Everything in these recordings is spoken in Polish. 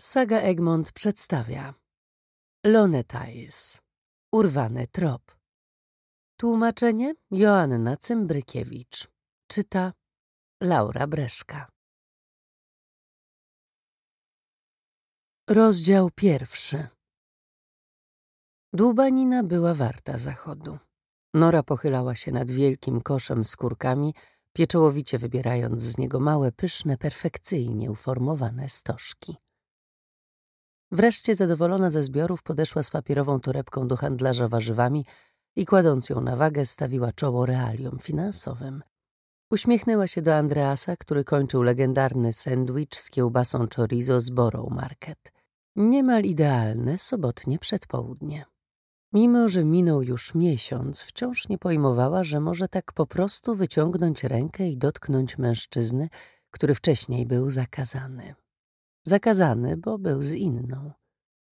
Saga Egmont przedstawia Lone Tiles Urwany trop Tłumaczenie Joanna Cymbrykiewicz Czyta Laura Breszka Rozdział pierwszy Dłubanina była warta zachodu. Nora pochylała się nad wielkim koszem z kurkami, pieczołowicie wybierając z niego małe, pyszne, perfekcyjnie uformowane stożki. Wreszcie zadowolona ze zbiorów podeszła z papierową torebką do handlarza warzywami i kładąc ją na wagę stawiła czoło realiom finansowym. Uśmiechnęła się do Andreasa, który kończył legendarny sandwich z kiełbasą chorizo z Borough Market. Niemal idealne sobotnie przedpołudnie. Mimo, że minął już miesiąc, wciąż nie pojmowała, że może tak po prostu wyciągnąć rękę i dotknąć mężczyzny, który wcześniej był zakazany. Zakazany, bo był z inną.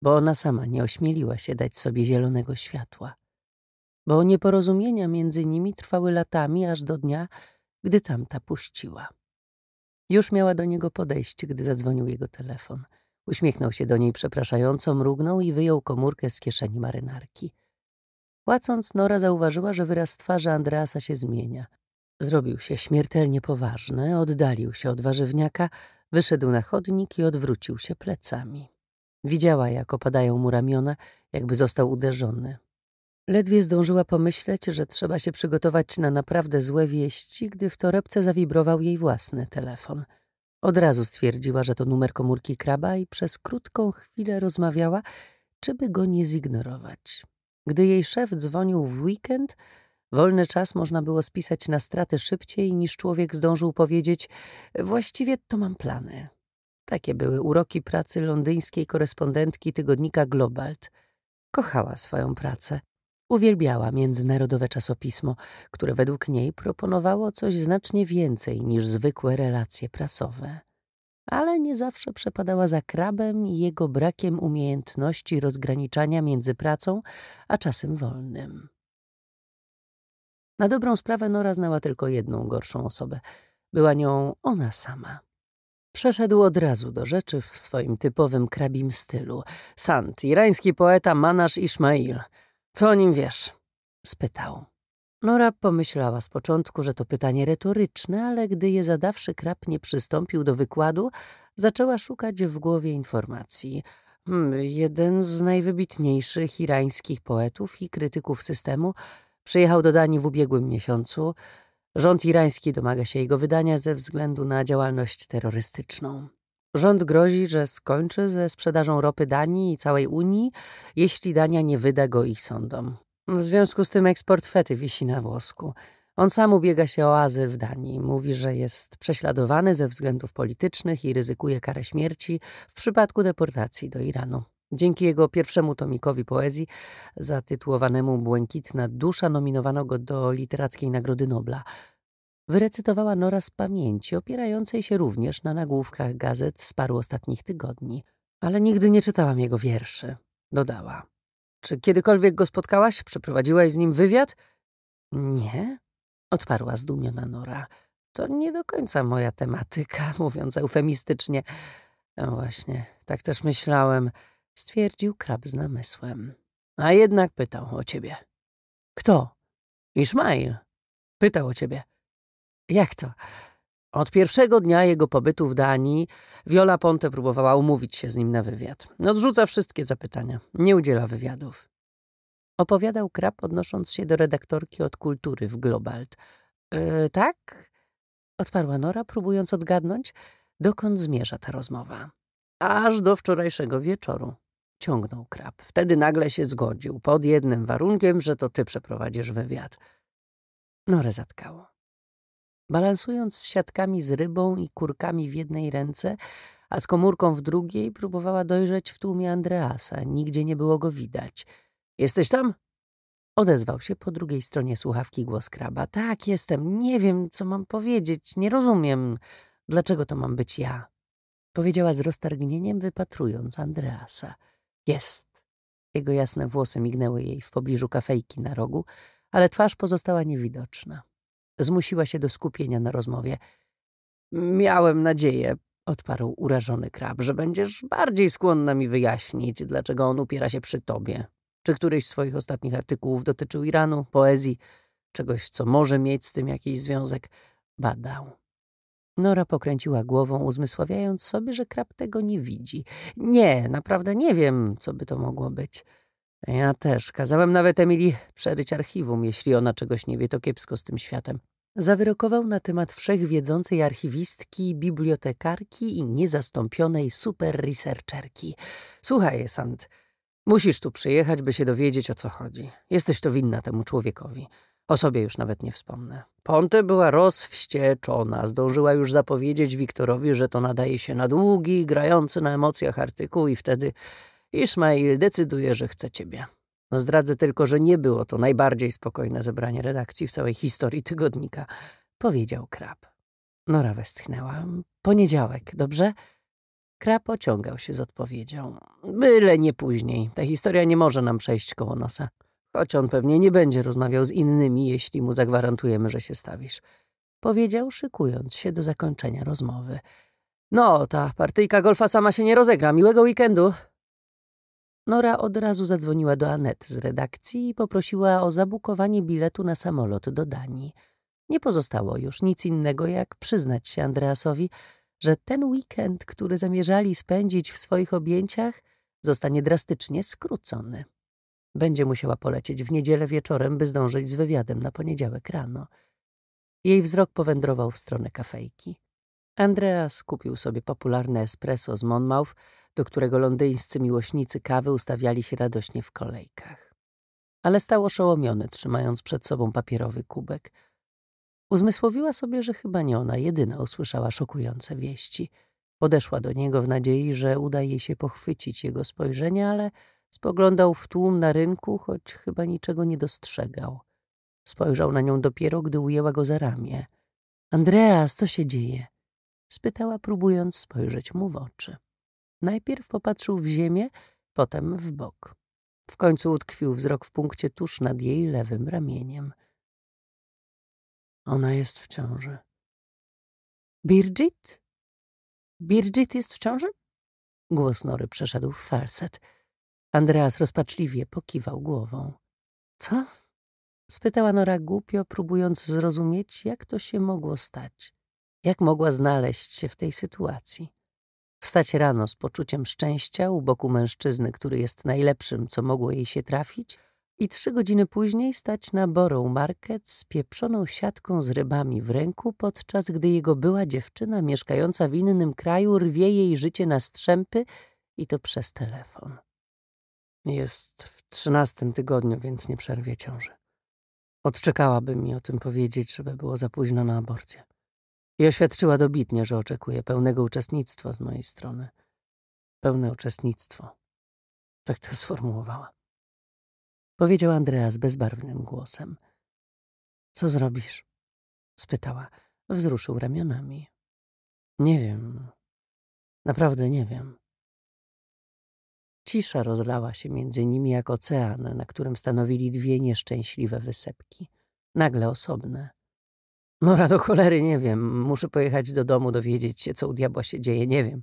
Bo ona sama nie ośmieliła się dać sobie zielonego światła. Bo nieporozumienia między nimi trwały latami, aż do dnia, gdy tamta puściła. Już miała do niego podejść, gdy zadzwonił jego telefon. Uśmiechnął się do niej przepraszająco, mrugnął i wyjął komórkę z kieszeni marynarki. Płacąc, Nora zauważyła, że wyraz twarzy Andreasa się zmienia. Zrobił się śmiertelnie poważny, oddalił się od warzywniaka, Wyszedł na chodnik i odwrócił się plecami. Widziała, jak opadają mu ramiona, jakby został uderzony. Ledwie zdążyła pomyśleć, że trzeba się przygotować na naprawdę złe wieści, gdy w torebce zawibrował jej własny telefon. Od razu stwierdziła, że to numer komórki kraba i przez krótką chwilę rozmawiała, czy by go nie zignorować. Gdy jej szef dzwonił w weekend, Wolny czas można było spisać na straty szybciej niż człowiek zdążył powiedzieć właściwie to mam plany. Takie były uroki pracy londyńskiej korespondentki tygodnika Globalt. Kochała swoją pracę. Uwielbiała międzynarodowe czasopismo, które według niej proponowało coś znacznie więcej niż zwykłe relacje prasowe. Ale nie zawsze przepadała za krabem i jego brakiem umiejętności rozgraniczania między pracą a czasem wolnym. Na dobrą sprawę Nora znała tylko jedną gorszą osobę. Była nią ona sama. Przeszedł od razu do rzeczy w swoim typowym krabim stylu. Sant, irański poeta Manasz Ismail. Co o nim wiesz? spytał. Nora pomyślała z początku, że to pytanie retoryczne, ale gdy je zadawszy krab nie przystąpił do wykładu, zaczęła szukać w głowie informacji. Hmm, jeden z najwybitniejszych irańskich poetów i krytyków systemu Przyjechał do Danii w ubiegłym miesiącu. Rząd irański domaga się jego wydania ze względu na działalność terrorystyczną. Rząd grozi, że skończy ze sprzedażą ropy Danii i całej Unii, jeśli Dania nie wyda go ich sądom. W związku z tym eksport fety wisi na włosku. On sam ubiega się o azyl w Danii. Mówi, że jest prześladowany ze względów politycznych i ryzykuje karę śmierci w przypadku deportacji do Iranu. Dzięki jego pierwszemu tomikowi poezji, zatytułowanemu Błękitna Dusza, nominowano go do Literackiej Nagrody Nobla. Wyrecytowała Nora z pamięci, opierającej się również na nagłówkach gazet z paru ostatnich tygodni. Ale nigdy nie czytałam jego wierszy, dodała. Czy kiedykolwiek go spotkałaś? Przeprowadziłaś z nim wywiad? Nie, odparła zdumiona Nora. To nie do końca moja tematyka, mówiąc eufemistycznie. No właśnie, tak też myślałem stwierdził krab z namysłem. A jednak pytał o ciebie. Kto? Ismail. Pytał o ciebie. Jak to? Od pierwszego dnia jego pobytu w Danii Viola Ponte próbowała umówić się z nim na wywiad. Odrzuca wszystkie zapytania. Nie udziela wywiadów. Opowiadał krab, odnosząc się do redaktorki od kultury w Globalt. E, tak? Odparła Nora, próbując odgadnąć, dokąd zmierza ta rozmowa. Aż do wczorajszego wieczoru ciągnął krab. Wtedy nagle się zgodził, pod jednym warunkiem, że to ty przeprowadzisz wywiad. Norę zatkało. Balansując siatkami z rybą i kurkami w jednej ręce, a z komórką w drugiej, próbowała dojrzeć w tłumie Andreasa. Nigdzie nie było go widać. — Jesteś tam? Odezwał się po drugiej stronie słuchawki głos kraba. — Tak, jestem. Nie wiem, co mam powiedzieć. Nie rozumiem. Dlaczego to mam być ja? Powiedziała z roztargnieniem, wypatrując Andreasa. Jest. Jego jasne włosy mignęły jej w pobliżu kafejki na rogu, ale twarz pozostała niewidoczna. Zmusiła się do skupienia na rozmowie. Miałem nadzieję, odparł urażony krab, że będziesz bardziej skłonna mi wyjaśnić, dlaczego on upiera się przy tobie. Czy któryś z swoich ostatnich artykułów dotyczył Iranu, poezji, czegoś, co może mieć z tym jakiś związek, badał. Nora pokręciła głową, uzmysławiając sobie, że krab tego nie widzi. Nie, naprawdę nie wiem, co by to mogło być. Ja też. Kazałem nawet Emilii przeryć archiwum. Jeśli ona czegoś nie wie, to kiepsko z tym światem. Zawyrokował na temat wszechwiedzącej archiwistki, bibliotekarki i niezastąpionej super-researcherki. Słuchaj, Sand, musisz tu przyjechać, by się dowiedzieć, o co chodzi. Jesteś to winna temu człowiekowi. O sobie już nawet nie wspomnę. Ponte była rozwścieczona, zdążyła już zapowiedzieć Wiktorowi, że to nadaje się na długi, grający na emocjach artykuł i wtedy Ismail decyduje, że chce ciebie. Zdradzę tylko, że nie było to najbardziej spokojne zebranie redakcji w całej historii tygodnika, powiedział Krab. Nora westchnęła. Poniedziałek, dobrze? Krab ociągał się z odpowiedzią. Byle nie później. Ta historia nie może nam przejść koło nosa. Choć on pewnie nie będzie rozmawiał z innymi, jeśli mu zagwarantujemy, że się stawisz. Powiedział, szykując się do zakończenia rozmowy. No, ta partyjka golfa sama się nie rozegra. Miłego weekendu. Nora od razu zadzwoniła do Anet z redakcji i poprosiła o zabukowanie biletu na samolot do Danii. Nie pozostało już nic innego, jak przyznać się Andreasowi, że ten weekend, który zamierzali spędzić w swoich objęciach, zostanie drastycznie skrócony. Będzie musiała polecieć w niedzielę wieczorem, by zdążyć z wywiadem na poniedziałek rano. Jej wzrok powędrował w stronę kafejki. Andreas kupił sobie popularne espresso z Monmouth, do którego londyńscy miłośnicy kawy ustawiali się radośnie w kolejkach. Ale stał oszołomiony, trzymając przed sobą papierowy kubek. Uzmysłowiła sobie, że chyba nie ona jedyna usłyszała szokujące wieści. Podeszła do niego w nadziei, że uda jej się pochwycić jego spojrzenie, ale Spoglądał w tłum na rynku, choć chyba niczego nie dostrzegał. Spojrzał na nią dopiero, gdy ujęła go za ramię. Andreas, co się dzieje? spytała, próbując spojrzeć mu w oczy. Najpierw popatrzył w ziemię, potem w bok. W końcu utkwił wzrok w punkcie tuż nad jej lewym ramieniem. Ona jest w ciąży. Birgit? Birgit jest w ciąży? Głos Nory przeszedł w falset. Andreas rozpaczliwie pokiwał głową. Co? spytała Nora głupio, próbując zrozumieć, jak to się mogło stać. Jak mogła znaleźć się w tej sytuacji? Wstać rano z poczuciem szczęścia u boku mężczyzny, który jest najlepszym, co mogło jej się trafić, i trzy godziny później stać na Borough Market z pieprzoną siatką z rybami w ręku, podczas gdy jego była dziewczyna mieszkająca w innym kraju rwie jej życie na strzępy i to przez telefon. Jest w trzynastym tygodniu, więc nie przerwie ciąży. Odczekałaby mi o tym powiedzieć, żeby było za późno na aborcję. I oświadczyła dobitnie, że oczekuje pełnego uczestnictwa z mojej strony. Pełne uczestnictwo. Tak to sformułowała. Powiedział Andreas bezbarwnym głosem. Co zrobisz? spytała. Wzruszył ramionami. Nie wiem. Naprawdę nie wiem. Cisza rozlała się między nimi jak ocean, na którym stanowili dwie nieszczęśliwe wysepki, nagle osobne. Nora do cholery, nie wiem. Muszę pojechać do domu, dowiedzieć się, co u diabła się dzieje, nie wiem.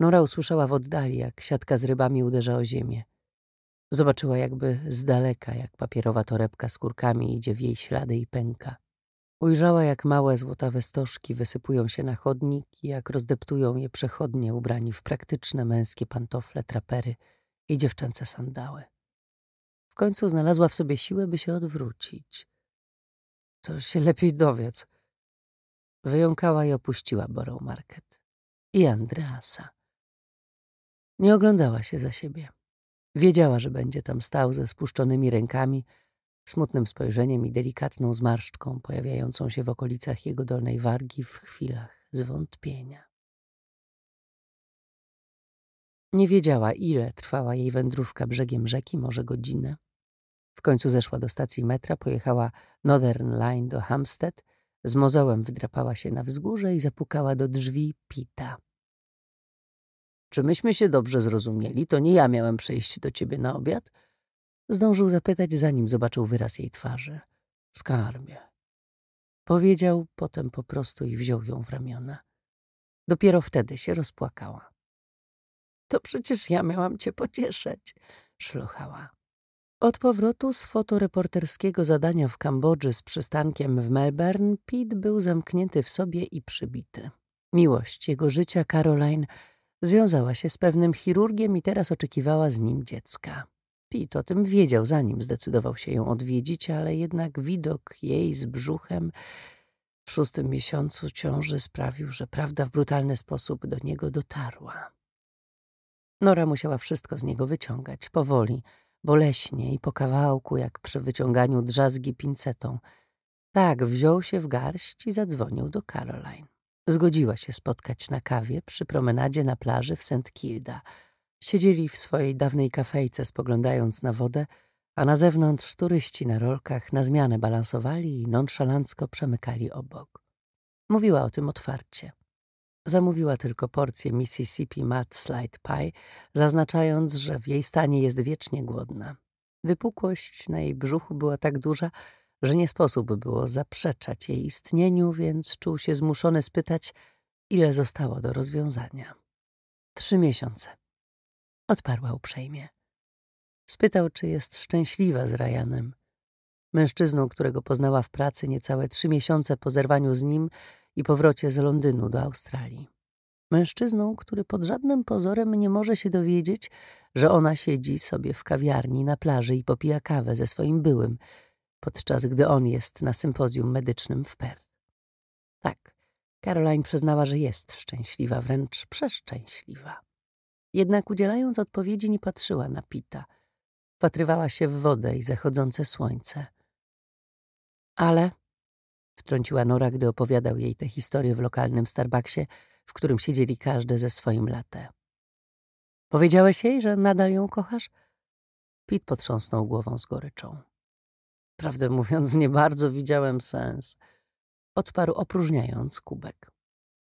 Nora usłyszała w oddali, jak siatka z rybami uderza o ziemię. Zobaczyła jakby z daleka, jak papierowa torebka z kurkami idzie w jej ślady i pęka. Ujrzała, jak małe złotawe stożki wysypują się na chodnik i jak rozdeptują je przechodnie ubrani w praktyczne męskie pantofle, trapery i dziewczęce sandały. W końcu znalazła w sobie siłę, by się odwrócić. To się lepiej dowiedz. Wyjąkała i opuściła Borough Market. I Andreasa. Nie oglądała się za siebie. Wiedziała, że będzie tam stał ze spuszczonymi rękami, smutnym spojrzeniem i delikatną zmarszczką pojawiającą się w okolicach jego dolnej wargi w chwilach zwątpienia. Nie wiedziała, ile trwała jej wędrówka brzegiem rzeki, może godzinę. W końcu zeszła do stacji metra, pojechała Northern Line do Hampstead, z mozołem wydrapała się na wzgórze i zapukała do drzwi Pita. Czy myśmy się dobrze zrozumieli? To nie ja miałem przyjść do ciebie na obiad – Zdążył zapytać, zanim zobaczył wyraz jej twarzy. Skarbie. Powiedział potem po prostu i wziął ją w ramiona. Dopiero wtedy się rozpłakała. To przecież ja miałam cię pocieszać, szlochała. Od powrotu z fotoreporterskiego zadania w Kambodży z przystankiem w Melbourne, Pete był zamknięty w sobie i przybity. Miłość jego życia, Caroline, związała się z pewnym chirurgiem i teraz oczekiwała z nim dziecka. Pit o tym wiedział, zanim zdecydował się ją odwiedzić, ale jednak widok jej z brzuchem w szóstym miesiącu ciąży sprawił, że prawda w brutalny sposób do niego dotarła. Nora musiała wszystko z niego wyciągać, powoli, boleśnie i po kawałku, jak przy wyciąganiu drzazgi pincetą. Tak, wziął się w garść i zadzwonił do Caroline. Zgodziła się spotkać na kawie przy promenadzie na plaży w St. Kilda – Siedzieli w swojej dawnej kafejce, spoglądając na wodę, a na zewnątrz turyści na rolkach na zmianę balansowali i nonszalancko przemykali obok. Mówiła o tym otwarcie. Zamówiła tylko porcję Mississippi Mud Slide Pie, zaznaczając, że w jej stanie jest wiecznie głodna. Wypukłość na jej brzuchu była tak duża, że nie sposób było zaprzeczać jej istnieniu, więc czuł się zmuszony spytać, ile zostało do rozwiązania. Trzy miesiące. Odparła uprzejmie. Spytał, czy jest szczęśliwa z Ryanem. Mężczyzną, którego poznała w pracy niecałe trzy miesiące po zerwaniu z nim i powrocie z Londynu do Australii. Mężczyzną, który pod żadnym pozorem nie może się dowiedzieć, że ona siedzi sobie w kawiarni na plaży i popija kawę ze swoim byłym, podczas gdy on jest na sympozjum medycznym w Perth. Tak, Caroline przyznała, że jest szczęśliwa, wręcz przeszczęśliwa. Jednak udzielając odpowiedzi nie patrzyła na Pita. Wpatrywała się w wodę i zachodzące słońce. Ale, wtrąciła Nora, gdy opowiadał jej tę historię w lokalnym Starbucksie, w którym siedzieli każdy ze swoim latem. Powiedziałeś jej, że nadal ją kochasz? Pit potrząsnął głową z goryczą. Prawdę mówiąc, nie bardzo widziałem sens. Odparł opróżniając kubek.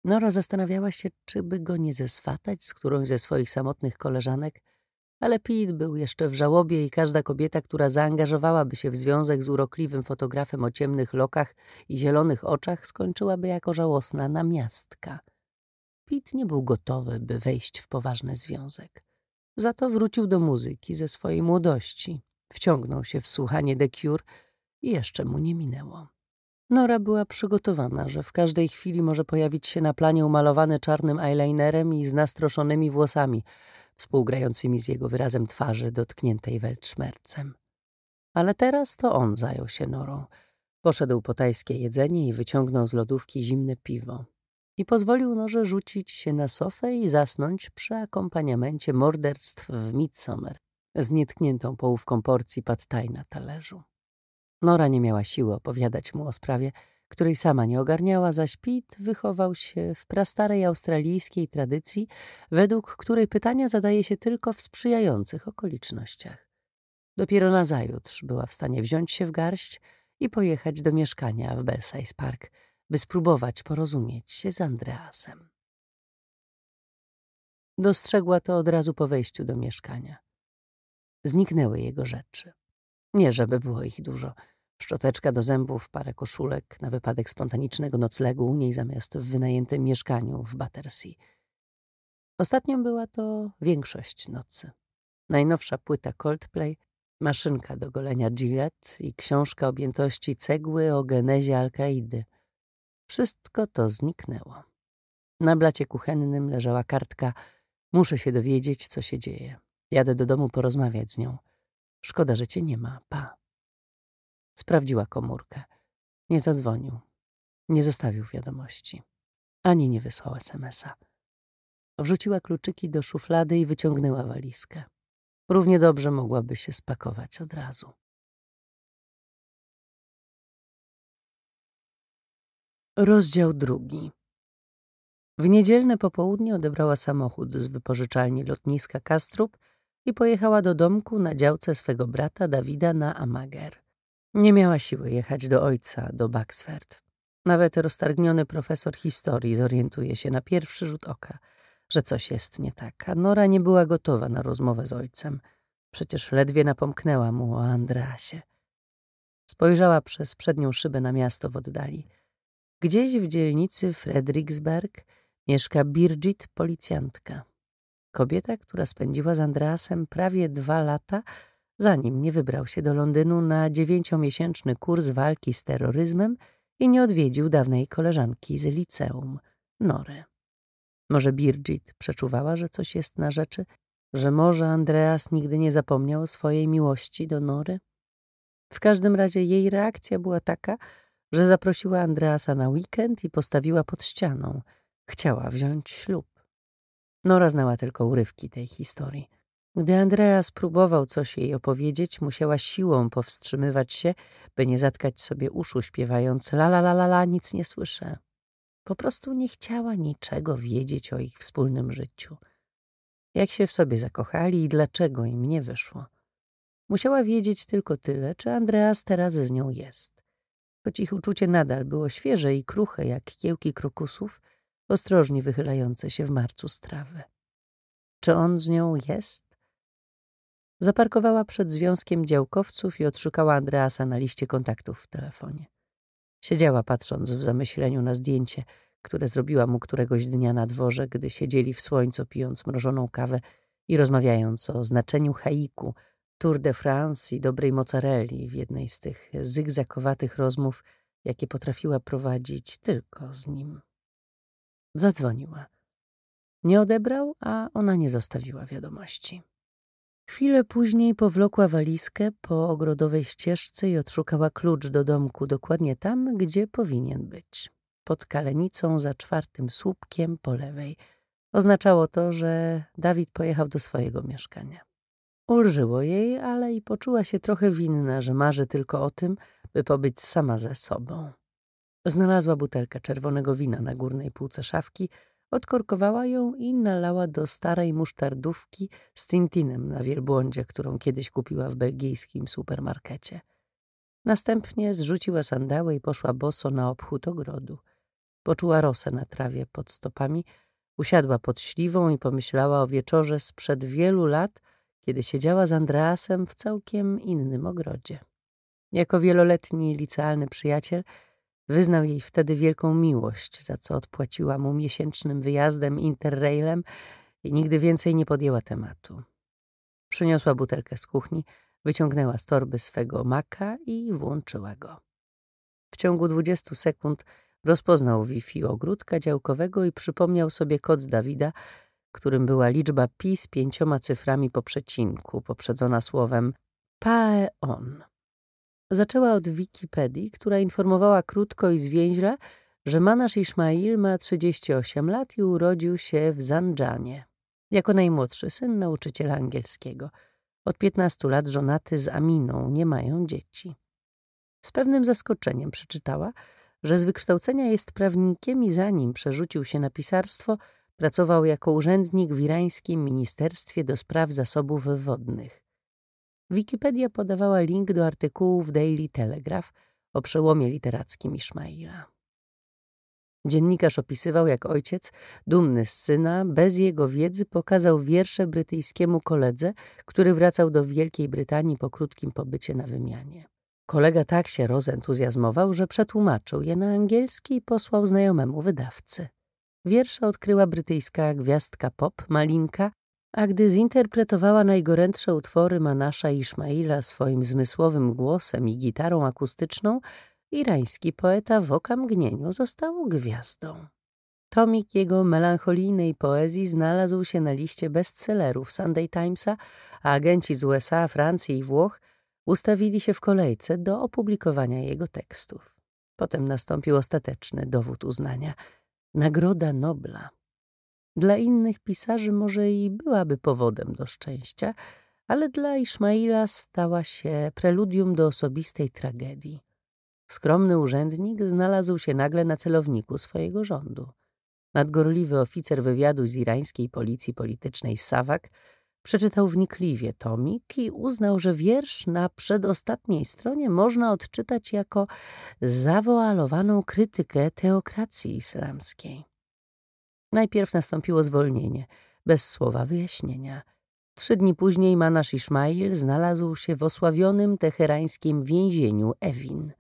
Nora zastanawiała się, czy by go nie zeswatać z którąś ze swoich samotnych koleżanek, ale Pete był jeszcze w żałobie i każda kobieta, która zaangażowałaby się w związek z urokliwym fotografem o ciemnych lokach i zielonych oczach, skończyłaby jako żałosna namiastka. Pete nie był gotowy, by wejść w poważny związek. Za to wrócił do muzyki ze swojej młodości. Wciągnął się w słuchanie de Cure i jeszcze mu nie minęło. Nora była przygotowana, że w każdej chwili może pojawić się na planie umalowany czarnym eyelinerem i z nastroszonymi włosami, współgrającymi z jego wyrazem twarzy dotkniętej welczmercem. Ale teraz to on zajął się Norą. Poszedł po tajskie jedzenie i wyciągnął z lodówki zimne piwo. I pozwolił Norze rzucić się na sofę i zasnąć przy akompaniamencie morderstw w Midsummer z nietkniętą połówką porcji pad na talerzu. Nora nie miała siły opowiadać mu o sprawie, której sama nie ogarniała, zaś Pitt wychował się w prastarej australijskiej tradycji, według której pytania zadaje się tylko w sprzyjających okolicznościach. Dopiero nazajutrz była w stanie wziąć się w garść i pojechać do mieszkania w Belsize Park, by spróbować porozumieć się z Andreasem. Dostrzegła to od razu po wejściu do mieszkania. Zniknęły jego rzeczy. Nie, żeby było ich dużo. Szczoteczka do zębów, parę koszulek na wypadek spontanicznego noclegu u niej zamiast w wynajętym mieszkaniu w Battersea. Ostatnią była to większość nocy. Najnowsza płyta Coldplay, maszynka do golenia Gillette i książka objętości cegły o genezie Alkaidy. Wszystko to zniknęło. Na blacie kuchennym leżała kartka Muszę się dowiedzieć, co się dzieje. Jadę do domu porozmawiać z nią. Szkoda, że cię nie ma. Pa. Sprawdziła komórkę. Nie zadzwonił. Nie zostawił wiadomości. Ani nie wysłał SMSa. Wrzuciła kluczyki do szuflady i wyciągnęła walizkę. Równie dobrze mogłaby się spakować od razu. Rozdział drugi. W niedzielne popołudnie odebrała samochód z wypożyczalni lotniska Kastrup – i pojechała do domku na działce swego brata Dawida na Amager. Nie miała siły jechać do ojca, do Baxford. Nawet roztargniony profesor historii zorientuje się na pierwszy rzut oka, że coś jest nie tak, a Nora nie była gotowa na rozmowę z ojcem. Przecież ledwie napomknęła mu o Andreasie. Spojrzała przez przednią szybę na miasto w oddali. Gdzieś w dzielnicy Fredericksberg mieszka Birgit, policjantka. Kobieta, która spędziła z Andreasem prawie dwa lata, zanim nie wybrał się do Londynu na dziewięciomiesięczny kurs walki z terroryzmem i nie odwiedził dawnej koleżanki z liceum, Nory. Może Birgit przeczuwała, że coś jest na rzeczy, że może Andreas nigdy nie zapomniał o swojej miłości do Nory? W każdym razie jej reakcja była taka, że zaprosiła Andreasa na weekend i postawiła pod ścianą. Chciała wziąć ślub. Nora znała tylko urywki tej historii. Gdy Andreas próbował coś jej opowiedzieć, musiała siłą powstrzymywać się, by nie zatkać sobie uszu, śpiewając la la la la la, nic nie słyszę. Po prostu nie chciała niczego wiedzieć o ich wspólnym życiu. Jak się w sobie zakochali i dlaczego im nie wyszło. Musiała wiedzieć tylko tyle, czy Andreas teraz z nią jest. Choć ich uczucie nadal było świeże i kruche jak kiełki krokusów, ostrożnie wychylające się w marcu strawy. Czy on z nią jest? Zaparkowała przed związkiem działkowców i odszukała Andreasa na liście kontaktów w telefonie. Siedziała patrząc w zamyśleniu na zdjęcie, które zrobiła mu któregoś dnia na dworze, gdy siedzieli w słońcu pijąc mrożoną kawę i rozmawiając o znaczeniu haiku, Tour de France i dobrej mozzarelli w jednej z tych zygzakowatych rozmów, jakie potrafiła prowadzić tylko z nim. Zadzwoniła. Nie odebrał, a ona nie zostawiła wiadomości. Chwilę później powlokła walizkę po ogrodowej ścieżce i odszukała klucz do domku dokładnie tam, gdzie powinien być. Pod kalenicą za czwartym słupkiem po lewej. Oznaczało to, że Dawid pojechał do swojego mieszkania. Ulżyło jej, ale i poczuła się trochę winna, że marzy tylko o tym, by pobyć sama ze sobą. Znalazła butelkę czerwonego wina na górnej półce szafki, odkorkowała ją i nalała do starej musztardówki z tintinem na wielbłądzie, którą kiedyś kupiła w belgijskim supermarkecie. Następnie zrzuciła sandały i poszła boso na obchód ogrodu. Poczuła rosę na trawie pod stopami, usiadła pod śliwą i pomyślała o wieczorze sprzed wielu lat, kiedy siedziała z Andreasem w całkiem innym ogrodzie. Jako wieloletni licealny przyjaciel – Wyznał jej wtedy wielką miłość, za co odpłaciła mu miesięcznym wyjazdem interrailem i nigdy więcej nie podjęła tematu. Przyniosła butelkę z kuchni, wyciągnęła z torby swego maka i włączyła go. W ciągu 20 sekund rozpoznał Wi-Fi ogródka działkowego i przypomniał sobie kod Dawida, którym była liczba pi z pięcioma cyframi po przecinku, poprzedzona słowem paeon. Zaczęła od Wikipedii, która informowała krótko i zwięźle, że Manasz Ismail ma 38 lat i urodził się w Zandżanie. Jako najmłodszy syn nauczyciela angielskiego. Od 15 lat żonaty z Aminą, nie mają dzieci. Z pewnym zaskoczeniem przeczytała, że z wykształcenia jest prawnikiem i zanim przerzucił się na pisarstwo, pracował jako urzędnik w irańskim Ministerstwie do Spraw Zasobów Wodnych. Wikipedia podawała link do artykułu w Daily Telegraph o przełomie literackim Iszmaila. Dziennikarz opisywał, jak ojciec, dumny z syna, bez jego wiedzy pokazał wiersze brytyjskiemu koledze, który wracał do Wielkiej Brytanii po krótkim pobycie na wymianie. Kolega tak się rozentuzjazmował, że przetłumaczył je na angielski i posłał znajomemu wydawcy. Wiersze odkryła brytyjska gwiazdka pop Malinka a gdy zinterpretowała najgorętsze utwory Manasza Iszmaila swoim zmysłowym głosem i gitarą akustyczną, irański poeta w okamgnieniu został gwiazdą. Tomik jego melancholijnej poezji znalazł się na liście bestsellerów Sunday Timesa, a agenci z USA, Francji i Włoch ustawili się w kolejce do opublikowania jego tekstów. Potem nastąpił ostateczny dowód uznania – Nagroda Nobla. Dla innych pisarzy może i byłaby powodem do szczęścia, ale dla Ismaila stała się preludium do osobistej tragedii. Skromny urzędnik znalazł się nagle na celowniku swojego rządu. Nadgorliwy oficer wywiadu z irańskiej policji politycznej Sawak przeczytał wnikliwie tomik i uznał, że wiersz na przedostatniej stronie można odczytać jako zawoalowaną krytykę teokracji islamskiej. Najpierw nastąpiło zwolnienie, bez słowa wyjaśnienia. Trzy dni później Manasz Ismail znalazł się w osławionym teherańskim więzieniu Ewin.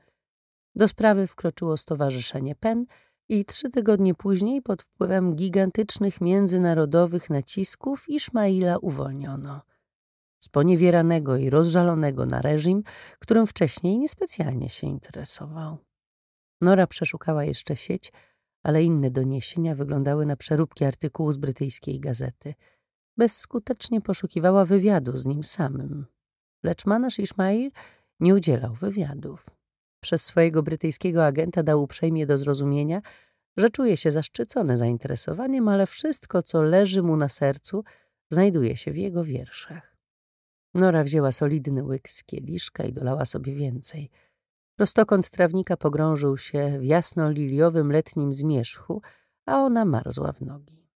Do sprawy wkroczyło Stowarzyszenie PEN i trzy tygodnie później pod wpływem gigantycznych międzynarodowych nacisków Ismaila uwolniono. Sponiewieranego i rozżalonego na reżim, którym wcześniej niespecjalnie się interesował. Nora przeszukała jeszcze sieć, ale inne doniesienia wyglądały na przeróbki artykułu z brytyjskiej gazety. Bezskutecznie poszukiwała wywiadu z nim samym. Lecz Manasz Ismail nie udzielał wywiadów. Przez swojego brytyjskiego agenta dał uprzejmie do zrozumienia, że czuje się zaszczycony zainteresowaniem, ale wszystko, co leży mu na sercu, znajduje się w jego wierszach. Nora wzięła solidny łyk z kieliszka i dolała sobie więcej – Prostokąt trawnika pogrążył się w jasno-liliowym letnim zmierzchu, a ona marzła w nogi.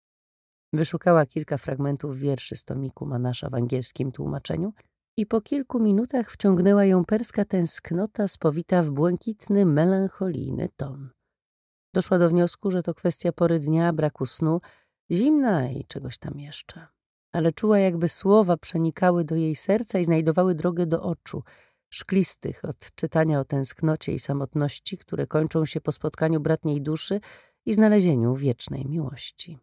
Wyszukała kilka fragmentów wierszy z tomiku Manasza w angielskim tłumaczeniu i po kilku minutach wciągnęła ją perska tęsknota spowita w błękitny, melancholijny ton. Doszła do wniosku, że to kwestia pory dnia, braku snu, zimna i czegoś tam jeszcze. Ale czuła, jakby słowa przenikały do jej serca i znajdowały drogę do oczu – szklistych od czytania o tęsknocie i samotności, które kończą się po spotkaniu bratniej duszy i znalezieniu wiecznej miłości.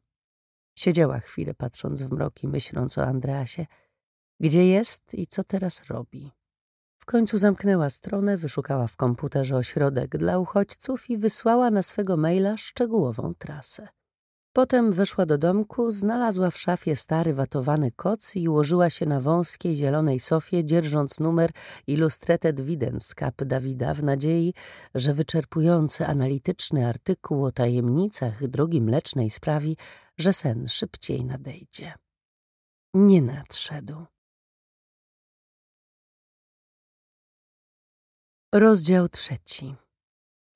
Siedziała chwilę patrząc w mroki, myśląc o Andreasie, gdzie jest i co teraz robi. W końcu zamknęła stronę, wyszukała w komputerze ośrodek dla uchodźców i wysłała na swego maila szczegółową trasę. Potem weszła do domku, znalazła w szafie stary watowany koc i ułożyła się na wąskiej, zielonej sofie, dzierżąc numer Illustrated Widens Cap Dawida, w nadziei, że wyczerpujący analityczny artykuł o tajemnicach drogi mlecznej sprawi, że sen szybciej nadejdzie. Nie nadszedł. Rozdział trzeci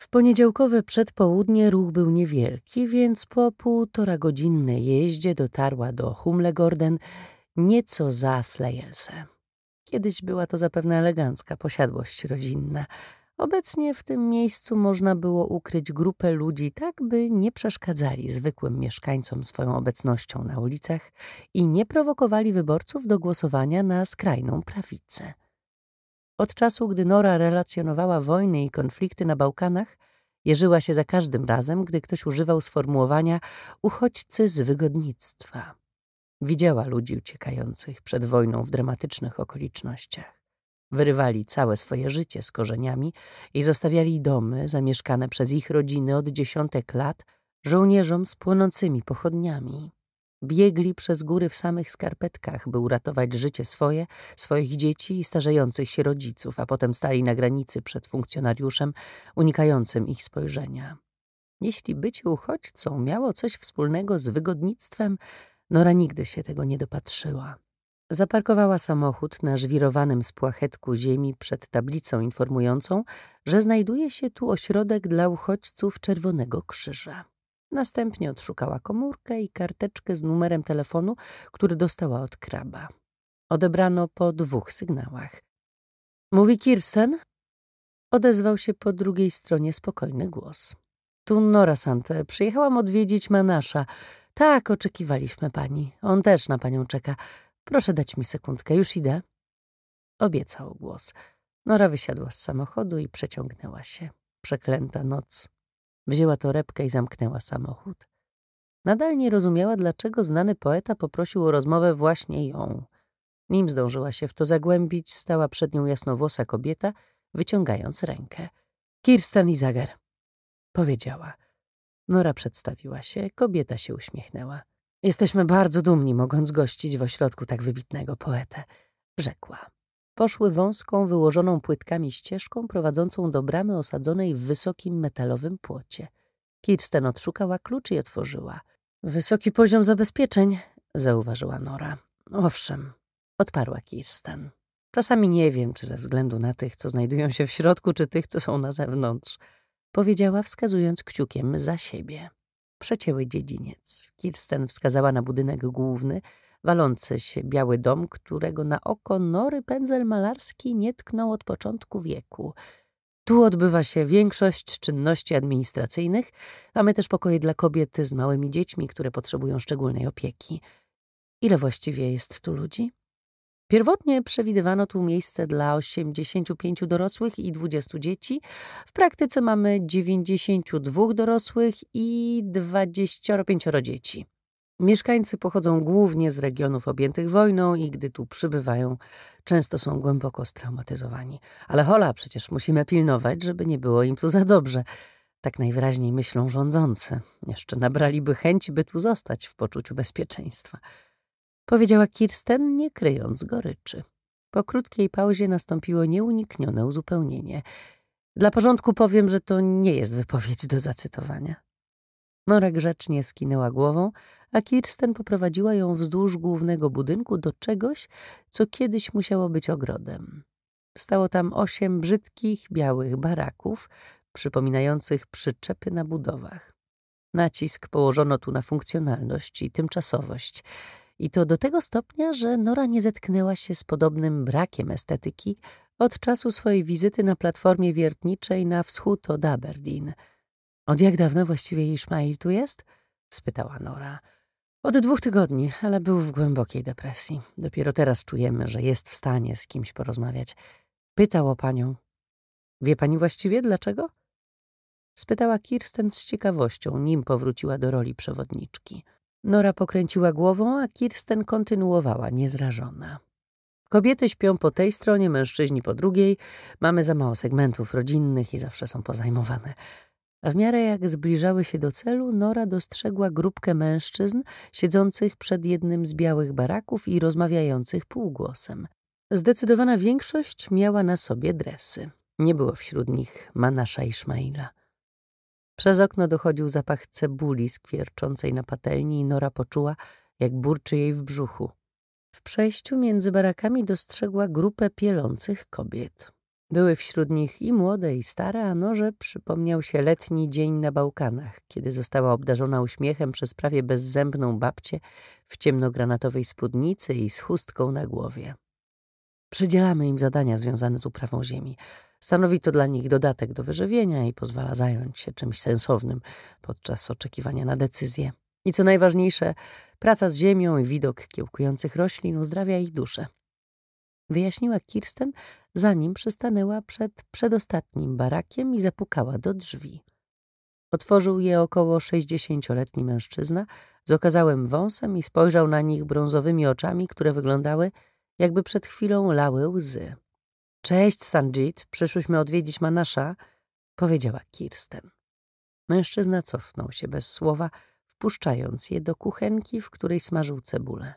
w poniedziałkowe przedpołudnie ruch był niewielki, więc po półtora godzinnej jeździe dotarła do Humlegorden nieco za Slejelse. Kiedyś była to zapewne elegancka posiadłość rodzinna. Obecnie w tym miejscu można było ukryć grupę ludzi tak, by nie przeszkadzali zwykłym mieszkańcom swoją obecnością na ulicach i nie prowokowali wyborców do głosowania na skrajną prawicę. Od czasu, gdy Nora relacjonowała wojny i konflikty na Bałkanach, Jeżyła się za każdym razem, gdy ktoś używał sformułowania uchodźcy z wygodnictwa. Widziała ludzi uciekających przed wojną w dramatycznych okolicznościach. Wyrywali całe swoje życie z korzeniami i zostawiali domy zamieszkane przez ich rodziny od dziesiątek lat żołnierzom z płonącymi pochodniami. Biegli przez góry w samych skarpetkach, by uratować życie swoje, swoich dzieci i starzejących się rodziców, a potem stali na granicy przed funkcjonariuszem unikającym ich spojrzenia. Jeśli bycie uchodźcą miało coś wspólnego z wygodnictwem, Nora nigdy się tego nie dopatrzyła. Zaparkowała samochód na żwirowanym spłachetku ziemi przed tablicą informującą, że znajduje się tu ośrodek dla uchodźców Czerwonego Krzyża. Następnie odszukała komórkę i karteczkę z numerem telefonu, który dostała od kraba. Odebrano po dwóch sygnałach. Mówi Kirsten? Odezwał się po drugiej stronie spokojny głos. Tu Nora Sante. Przyjechałam odwiedzić Manasza. Tak, oczekiwaliśmy pani. On też na panią czeka. Proszę dać mi sekundkę, już idę. Obiecał głos. Nora wysiadła z samochodu i przeciągnęła się. Przeklęta noc. Wzięła torebkę i zamknęła samochód. Nadal nie rozumiała, dlaczego znany poeta poprosił o rozmowę właśnie ją. Nim zdążyła się w to zagłębić, stała przed nią jasnowłosa kobieta, wyciągając rękę. Kirsten Izager, powiedziała. Nora przedstawiła się, kobieta się uśmiechnęła. Jesteśmy bardzo dumni, mogąc gościć w ośrodku tak wybitnego poetę, rzekła. Poszły wąską, wyłożoną płytkami ścieżką prowadzącą do bramy osadzonej w wysokim metalowym płocie. Kirsten odszukała klucz i otworzyła. Wysoki poziom zabezpieczeń, zauważyła Nora. Owszem, odparła Kirsten. Czasami nie wiem, czy ze względu na tych, co znajdują się w środku, czy tych, co są na zewnątrz, powiedziała wskazując kciukiem za siebie. Przecięły dziedziniec. Kirsten wskazała na budynek główny, walący się biały dom, którego na oko nory pędzel malarski nie tknął od początku wieku. Tu odbywa się większość czynności administracyjnych. Mamy też pokoje dla kobiet z małymi dziećmi, które potrzebują szczególnej opieki. Ile właściwie jest tu ludzi? Pierwotnie przewidywano tu miejsce dla 85 dorosłych i 20 dzieci. W praktyce mamy 92 dorosłych i 25 dzieci. Mieszkańcy pochodzą głównie z regionów objętych wojną i gdy tu przybywają, często są głęboko straumatyzowani. Ale hola, przecież musimy pilnować, żeby nie było im tu za dobrze. Tak najwyraźniej myślą rządzący. Jeszcze nabraliby chęci, by tu zostać w poczuciu bezpieczeństwa. Powiedziała Kirsten, nie kryjąc goryczy. Po krótkiej pauzie nastąpiło nieuniknione uzupełnienie. Dla porządku powiem, że to nie jest wypowiedź do zacytowania. Nora grzecznie skinęła głową, a Kirsten poprowadziła ją wzdłuż głównego budynku do czegoś, co kiedyś musiało być ogrodem. Stało tam osiem brzydkich, białych baraków, przypominających przyczepy na budowach. Nacisk położono tu na funkcjonalność i tymczasowość. I to do tego stopnia, że Nora nie zetknęła się z podobnym brakiem estetyki od czasu swojej wizyty na platformie wiertniczej na wschód od Aberdeen – od jak dawna właściwie Ismail tu jest? spytała Nora. Od dwóch tygodni, ale był w głębokiej depresji. Dopiero teraz czujemy, że jest w stanie z kimś porozmawiać. Pytał o panią. Wie pani właściwie dlaczego? spytała Kirsten z ciekawością, nim powróciła do roli przewodniczki. Nora pokręciła głową, a Kirsten kontynuowała, niezrażona. Kobiety śpią po tej stronie, mężczyźni po drugiej. Mamy za mało segmentów rodzinnych i zawsze są pozajmowane. W miarę jak zbliżały się do celu, Nora dostrzegła grupkę mężczyzn siedzących przed jednym z białych baraków i rozmawiających półgłosem. Zdecydowana większość miała na sobie dresy. Nie było wśród nich Manasza Iszmaila. Przez okno dochodził zapach cebuli skwierczącej na patelni i Nora poczuła, jak burczy jej w brzuchu. W przejściu między barakami dostrzegła grupę pielących kobiet. Były wśród nich i młode, i stare, a Noże przypomniał się letni dzień na Bałkanach, kiedy została obdarzona uśmiechem przez prawie bezzębną babcię w ciemnogranatowej spódnicy i z chustką na głowie. Przydzielamy im zadania związane z uprawą ziemi. Stanowi to dla nich dodatek do wyżywienia i pozwala zająć się czymś sensownym podczas oczekiwania na decyzję. I co najważniejsze, praca z ziemią i widok kiełkujących roślin uzdrawia ich duszę wyjaśniła Kirsten, zanim przystanęła przed przedostatnim barakiem i zapukała do drzwi. Otworzył je około sześćdziesięcioletni mężczyzna z okazałym wąsem i spojrzał na nich brązowymi oczami, które wyglądały, jakby przed chwilą lały łzy. — Cześć, Sanjit, przyszłyśmy odwiedzić Manasza — powiedziała Kirsten. Mężczyzna cofnął się bez słowa, wpuszczając je do kuchenki, w której smażył cebulę.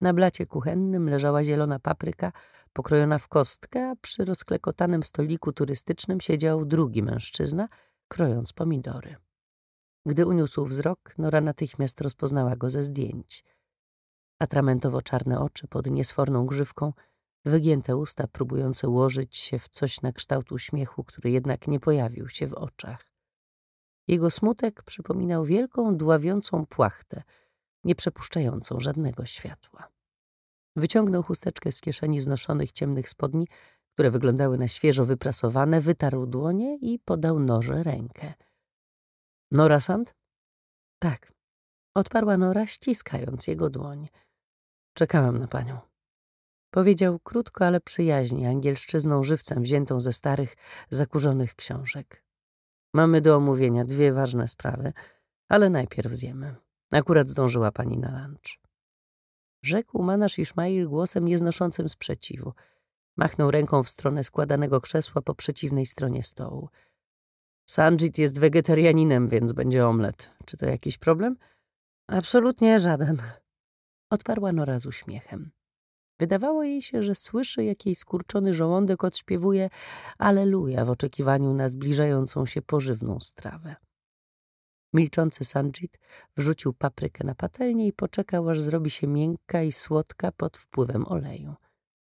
Na blacie kuchennym leżała zielona papryka pokrojona w kostkę, a przy rozklekotanym stoliku turystycznym siedział drugi mężczyzna, krojąc pomidory. Gdy uniósł wzrok, Nora natychmiast rozpoznała go ze zdjęć. Atramentowo-czarne oczy pod niesforną grzywką, wygięte usta próbujące ułożyć się w coś na kształt uśmiechu, który jednak nie pojawił się w oczach. Jego smutek przypominał wielką, dławiącą płachtę – nie przepuszczającą żadnego światła. Wyciągnął chusteczkę z kieszeni znoszonych ciemnych spodni, które wyglądały na świeżo wyprasowane, wytarł dłonie i podał noże rękę. Nora Sand? Tak, odparła Nora, ściskając jego dłoń. Czekałam na panią. Powiedział krótko, ale przyjaźnie, angielszczyzną żywcem wziętą ze starych, zakurzonych książek. Mamy do omówienia dwie ważne sprawy, ale najpierw zjemy. Akurat zdążyła pani na lunch. Rzekł manasz Ismail głosem nieznoszącym sprzeciwu. Machnął ręką w stronę składanego krzesła po przeciwnej stronie stołu. Sanjit jest wegetarianinem, więc będzie omlet. Czy to jakiś problem? Absolutnie żaden. Odparła Nora z uśmiechem. Wydawało jej się, że słyszy, jak jej skurczony żołądek odśpiewuje Aleluja w oczekiwaniu na zbliżającą się pożywną strawę. Milczący Sanjit wrzucił paprykę na patelnię i poczekał, aż zrobi się miękka i słodka pod wpływem oleju.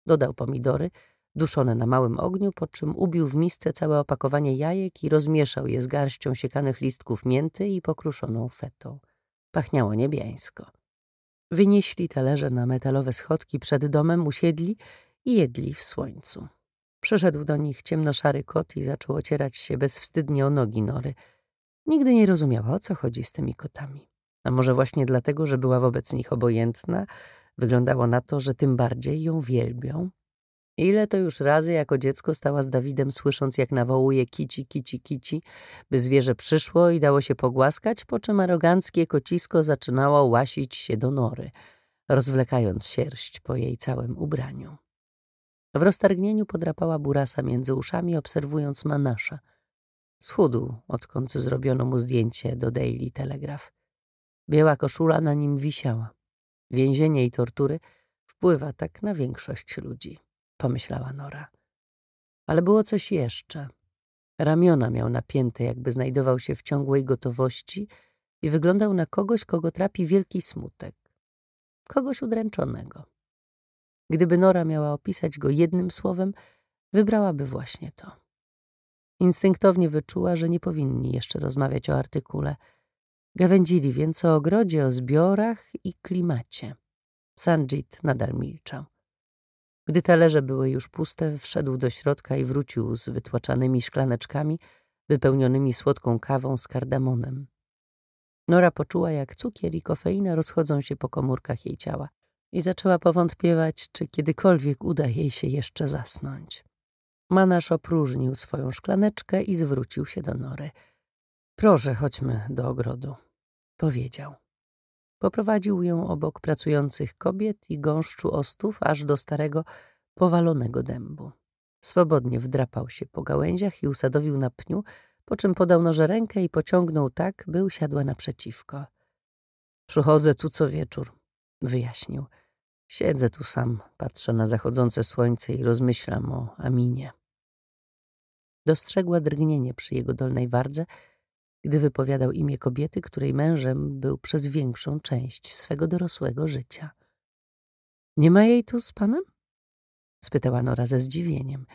Dodał pomidory, duszone na małym ogniu, po czym ubił w misce całe opakowanie jajek i rozmieszał je z garścią siekanych listków mięty i pokruszoną fetą. Pachniało niebiańsko. Wynieśli talerze na metalowe schodki przed domem, usiedli i jedli w słońcu. Przyszedł do nich ciemnoszary kot i zaczął ocierać się bezwstydnie o nogi nory – Nigdy nie rozumiała, o co chodzi z tymi kotami. A może właśnie dlatego, że była wobec nich obojętna, wyglądało na to, że tym bardziej ją wielbią. Ile to już razy jako dziecko stała z Dawidem, słysząc jak nawołuje kici, kici, kici, by zwierzę przyszło i dało się pogłaskać, po czym aroganckie kocisko zaczynało łasić się do nory, rozwlekając sierść po jej całym ubraniu. W roztargnieniu podrapała burasa między uszami, obserwując Manasza – Schudł, odkąd zrobiono mu zdjęcie do Daily Telegraph. Biała koszula na nim wisiała. Więzienie i tortury wpływa tak na większość ludzi, pomyślała Nora. Ale było coś jeszcze. Ramiona miał napięte, jakby znajdował się w ciągłej gotowości i wyglądał na kogoś, kogo trapi wielki smutek. Kogoś udręczonego. Gdyby Nora miała opisać go jednym słowem, wybrałaby właśnie to. Instynktownie wyczuła, że nie powinni jeszcze rozmawiać o artykule. Gawędzili więc o ogrodzie, o zbiorach i klimacie. Sanjit nadal milczał. Gdy talerze były już puste, wszedł do środka i wrócił z wytłaczanymi szklaneczkami, wypełnionymi słodką kawą z kardamonem. Nora poczuła, jak cukier i kofeina rozchodzą się po komórkach jej ciała i zaczęła powątpiewać, czy kiedykolwiek uda jej się jeszcze zasnąć. Manasz opróżnił swoją szklaneczkę i zwrócił się do Nory. Proszę, chodźmy do ogrodu, powiedział. Poprowadził ją obok pracujących kobiet i gąszczu ostów aż do starego, powalonego dębu. Swobodnie wdrapał się po gałęziach i usadowił na pniu, po czym podał noże rękę i pociągnął tak, by usiadła naprzeciwko. Przychodzę tu co wieczór, wyjaśnił. Siedzę tu sam, patrzę na zachodzące słońce i rozmyślam o Aminie. Dostrzegła drgnienie przy jego dolnej wardze, gdy wypowiadał imię kobiety, której mężem był przez większą część swego dorosłego życia. Nie ma jej tu z panem? spytała Nora ze zdziwieniem.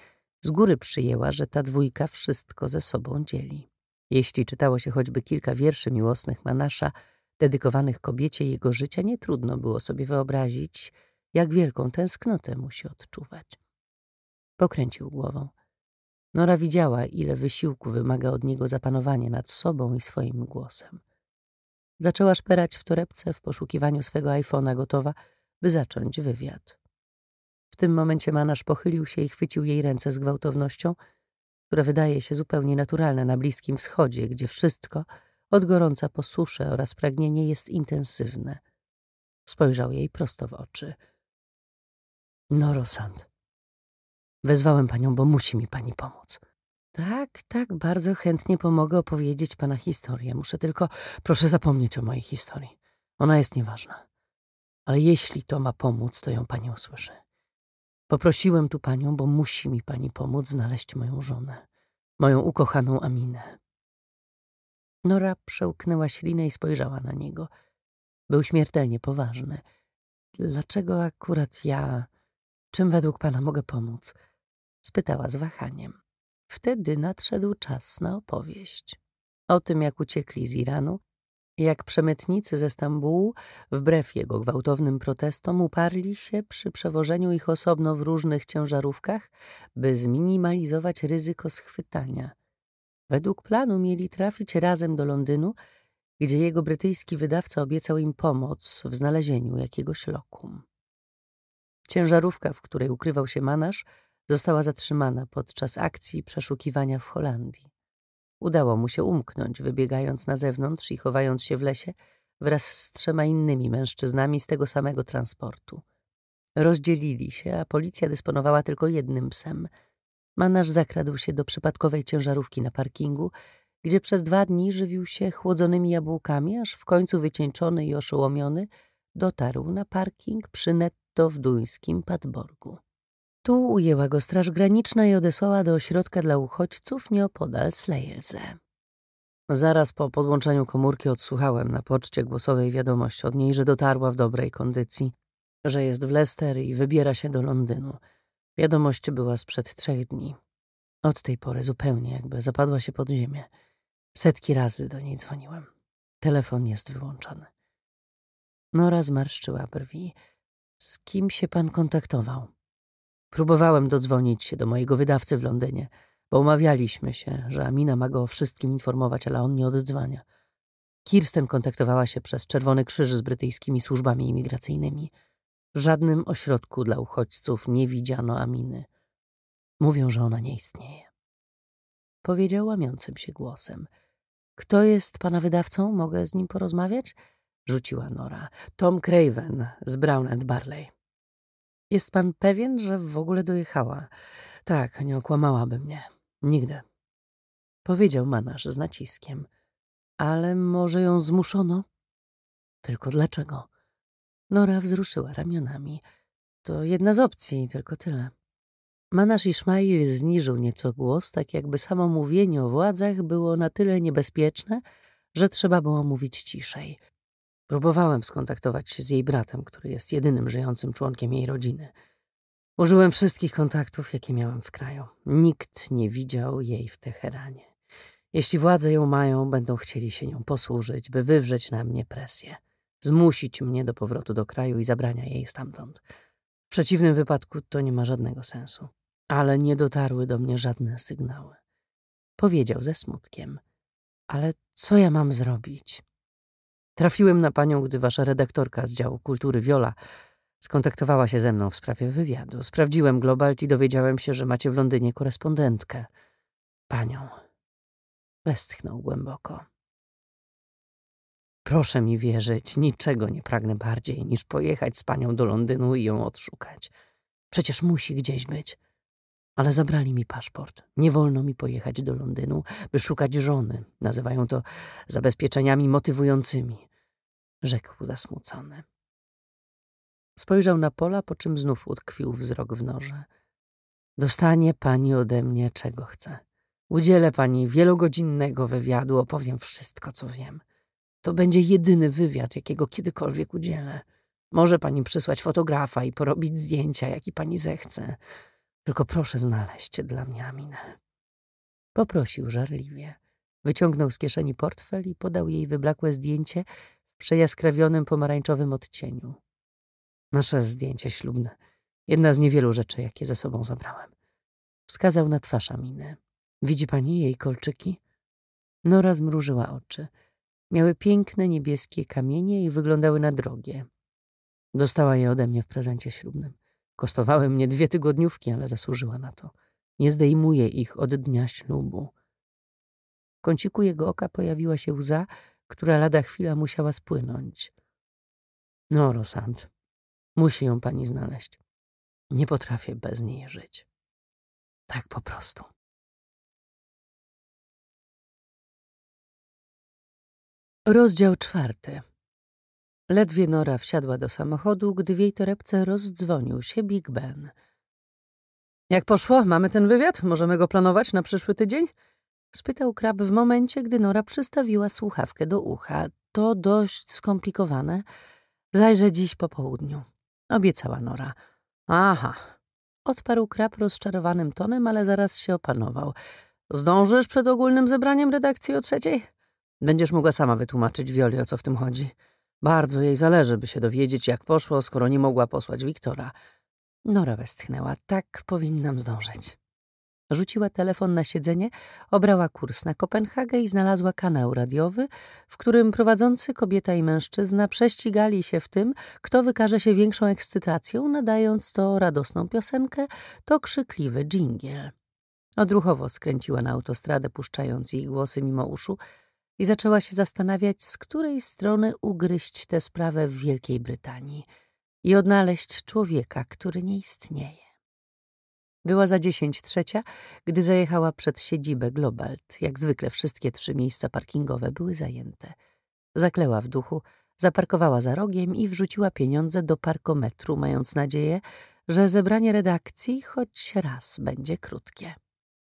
Z góry przyjęła, że ta dwójka wszystko ze sobą dzieli. Jeśli czytało się choćby kilka wierszy miłosnych Manasza, dedykowanych kobiecie jego życia, nie trudno było sobie wyobrazić, jak wielką tęsknotę musi odczuwać. Pokręcił głową. Nora widziała, ile wysiłku wymaga od niego zapanowanie nad sobą i swoim głosem. Zaczęła szperać w torebce w poszukiwaniu swego iPhone'a gotowa, by zacząć wywiad. W tym momencie manaż pochylił się i chwycił jej ręce z gwałtownością, która wydaje się zupełnie naturalna na Bliskim Wschodzie, gdzie wszystko – od gorąca po suszę oraz pragnienie jest intensywne. Spojrzał jej prosto w oczy. No, Rosand. Wezwałem panią, bo musi mi pani pomóc. Tak, tak, bardzo chętnie pomogę opowiedzieć pana historię. Muszę tylko, proszę zapomnieć o mojej historii. Ona jest nieważna. Ale jeśli to ma pomóc, to ją pani usłyszy. Poprosiłem tu panią, bo musi mi pani pomóc znaleźć moją żonę, moją ukochaną Aminę. Nora przełknęła ślinę i spojrzała na niego. Był śmiertelnie poważny. Dlaczego akurat ja? Czym według pana mogę pomóc? Spytała z wahaniem. Wtedy nadszedł czas na opowieść. O tym, jak uciekli z Iranu, jak przemytnicy ze Stambułu, wbrew jego gwałtownym protestom, uparli się przy przewożeniu ich osobno w różnych ciężarówkach, by zminimalizować ryzyko schwytania – Według planu mieli trafić razem do Londynu, gdzie jego brytyjski wydawca obiecał im pomoc w znalezieniu jakiegoś lokum. Ciężarówka, w której ukrywał się Manasz, została zatrzymana podczas akcji przeszukiwania w Holandii. Udało mu się umknąć, wybiegając na zewnątrz i chowając się w lesie wraz z trzema innymi mężczyznami z tego samego transportu. Rozdzielili się, a policja dysponowała tylko jednym psem – Manasz zakradł się do przypadkowej ciężarówki na parkingu, gdzie przez dwa dni żywił się chłodzonymi jabłkami, aż w końcu wycieńczony i oszołomiony dotarł na parking przy netto w duńskim Padborgu. Tu ujęła go straż graniczna i odesłała do ośrodka dla uchodźców nieopodal Slejlze. Zaraz po podłączeniu komórki odsłuchałem na poczcie głosowej wiadomość od niej, że dotarła w dobrej kondycji, że jest w Leicester i wybiera się do Londynu – Wiadomość była sprzed trzech dni. Od tej pory zupełnie jakby zapadła się pod ziemię. Setki razy do niej dzwoniłem. Telefon jest wyłączony. Nora zmarszczyła brwi. Z kim się pan kontaktował? Próbowałem dodzwonić się do mojego wydawcy w Londynie, bo umawialiśmy się, że Amina ma go o wszystkim informować, ale on nie oddzwania. Kirsten kontaktowała się przez Czerwony Krzyż z brytyjskimi służbami imigracyjnymi. W żadnym ośrodku dla uchodźców nie widziano Aminy. Mówią, że ona nie istnieje. Powiedział łamiącym się głosem. Kto jest pana wydawcą? Mogę z nim porozmawiać? Rzuciła Nora. Tom Craven z Brown and Barley. Jest pan pewien, że w ogóle dojechała? Tak, nie okłamałaby mnie. Nigdy. Powiedział manaż z naciskiem. Ale może ją zmuszono? Tylko dlaczego? Nora wzruszyła ramionami. To jedna z opcji, tylko tyle. Manasz Ismail zniżył nieco głos, tak jakby samo mówienie o władzach było na tyle niebezpieczne, że trzeba było mówić ciszej. Próbowałem skontaktować się z jej bratem, który jest jedynym żyjącym członkiem jej rodziny. Użyłem wszystkich kontaktów, jakie miałem w kraju. Nikt nie widział jej w Teheranie. Jeśli władze ją mają, będą chcieli się nią posłużyć, by wywrzeć na mnie presję zmusić mnie do powrotu do kraju i zabrania jej stamtąd. W przeciwnym wypadku to nie ma żadnego sensu. Ale nie dotarły do mnie żadne sygnały. Powiedział ze smutkiem. Ale co ja mam zrobić? Trafiłem na panią, gdy wasza redaktorka z działu kultury Viola skontaktowała się ze mną w sprawie wywiadu. Sprawdziłem Globalt i dowiedziałem się, że macie w Londynie korespondentkę. Panią. Westchnął głęboko. Proszę mi wierzyć, niczego nie pragnę bardziej niż pojechać z panią do Londynu i ją odszukać. Przecież musi gdzieś być. Ale zabrali mi paszport. Nie wolno mi pojechać do Londynu, by szukać żony. Nazywają to zabezpieczeniami motywującymi, rzekł zasmucony. Spojrzał na pola, po czym znów utkwił wzrok w noże. Dostanie pani ode mnie czego chce. Udzielę pani wielogodzinnego wywiadu, opowiem wszystko, co wiem. To będzie jedyny wywiad, jakiego kiedykolwiek udzielę. Może pani przysłać fotografa i porobić zdjęcia, jaki pani zechce. Tylko proszę znaleźć dla mnie Aminę. Poprosił żarliwie. Wyciągnął z kieszeni portfel i podał jej wyblakłe zdjęcie w przejaskrawionym pomarańczowym odcieniu. Nasze zdjęcie ślubne. Jedna z niewielu rzeczy, jakie ze sobą zabrałem. Wskazał na twarz Aminy. Widzi pani jej kolczyki? Nora zmrużyła oczy. Miały piękne niebieskie kamienie i wyglądały na drogie. Dostała je ode mnie w prezencie ślubnym. Kosztowały mnie dwie tygodniówki, ale zasłużyła na to. Nie zdejmuję ich od dnia ślubu. W kąciku jego oka pojawiła się łza, która lada chwila musiała spłynąć. No, Rosant, musi ją pani znaleźć. Nie potrafię bez niej żyć. Tak po prostu. Rozdział czwarty. Ledwie Nora wsiadła do samochodu, gdy w jej torebce rozdzwonił się Big Ben. Jak poszło? Mamy ten wywiad? Możemy go planować na przyszły tydzień? Spytał Krab w momencie, gdy Nora przystawiła słuchawkę do ucha. To dość skomplikowane. Zajrzę dziś po południu. Obiecała Nora. Aha. Odparł Krab rozczarowanym tonem, ale zaraz się opanował. Zdążysz przed ogólnym zebraniem redakcji o trzeciej? Będziesz mogła sama wytłumaczyć Wioli, o co w tym chodzi. Bardzo jej zależy, by się dowiedzieć, jak poszło, skoro nie mogła posłać Wiktora. Nora westchnęła. Tak powinnam zdążyć. Rzuciła telefon na siedzenie, obrała kurs na Kopenhagę i znalazła kanał radiowy, w którym prowadzący kobieta i mężczyzna prześcigali się w tym, kto wykaże się większą ekscytacją, nadając to radosną piosenkę, to krzykliwy dżingiel. Odruchowo skręciła na autostradę, puszczając jej głosy mimo uszu, i zaczęła się zastanawiać, z której strony ugryźć tę sprawę w Wielkiej Brytanii i odnaleźć człowieka, który nie istnieje. Była za dziesięć trzecia, gdy zajechała przed siedzibę Globalt. Jak zwykle wszystkie trzy miejsca parkingowe były zajęte. Zakleła w duchu, zaparkowała za rogiem i wrzuciła pieniądze do parkometru, mając nadzieję, że zebranie redakcji choć raz będzie krótkie.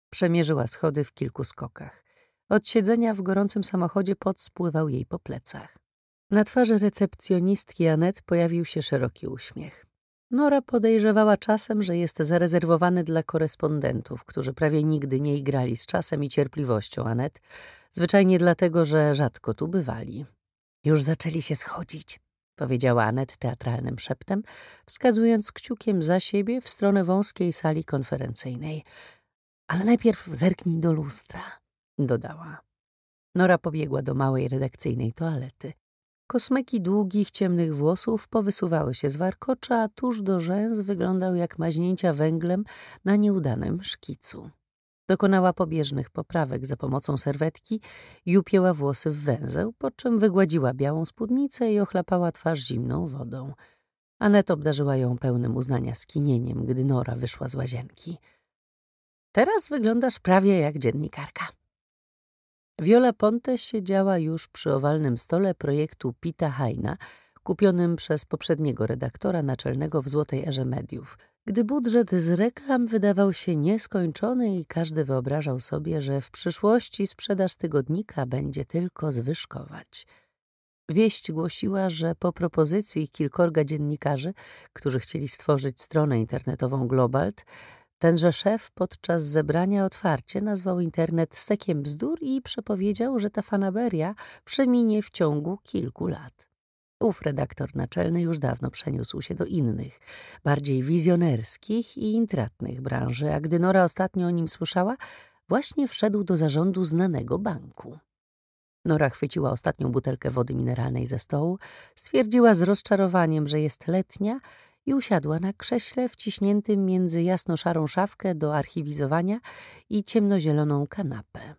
Przemierzyła schody w kilku skokach. Od siedzenia w gorącym samochodzie pot spływał jej po plecach. Na twarzy recepcjonistki Anet pojawił się szeroki uśmiech. Nora podejrzewała czasem, że jest zarezerwowany dla korespondentów, którzy prawie nigdy nie igrali z czasem i cierpliwością Anet, zwyczajnie dlatego, że rzadko tu bywali. Już zaczęli się schodzić, powiedziała Anet teatralnym szeptem, wskazując kciukiem za siebie w stronę wąskiej sali konferencyjnej. Ale najpierw zerknij do lustra dodała. Nora pobiegła do małej redakcyjnej toalety. Kosmyki długich, ciemnych włosów powysuwały się z warkocza, a tuż do rzęs wyglądał jak maźnięcia węglem na nieudanym szkicu. Dokonała pobieżnych poprawek za pomocą serwetki i upięła włosy w węzeł, po czym wygładziła białą spódnicę i ochlapała twarz zimną wodą. Anet obdarzyła ją pełnym uznania skinieniem, gdy Nora wyszła z łazienki. Teraz wyglądasz prawie jak dziennikarka, Viola Ponte siedziała już przy owalnym stole projektu Pita Haina, kupionym przez poprzedniego redaktora naczelnego w Złotej Erze Mediów. Gdy budżet z reklam wydawał się nieskończony i każdy wyobrażał sobie, że w przyszłości sprzedaż tygodnika będzie tylko zwyżkować. Wieść głosiła, że po propozycji kilkorga dziennikarzy, którzy chcieli stworzyć stronę internetową Globalt, Tenże szef podczas zebrania otwarcie nazwał internet sekiem bzdur i przepowiedział, że ta fanaberia przeminie w ciągu kilku lat. Ów redaktor naczelny już dawno przeniósł się do innych, bardziej wizjonerskich i intratnych branży, a gdy Nora ostatnio o nim słyszała, właśnie wszedł do zarządu znanego banku. Nora chwyciła ostatnią butelkę wody mineralnej ze stołu, stwierdziła z rozczarowaniem, że jest letnia i usiadła na krześle wciśniętym między jasno-szarą szafkę do archiwizowania i ciemnozieloną kanapę.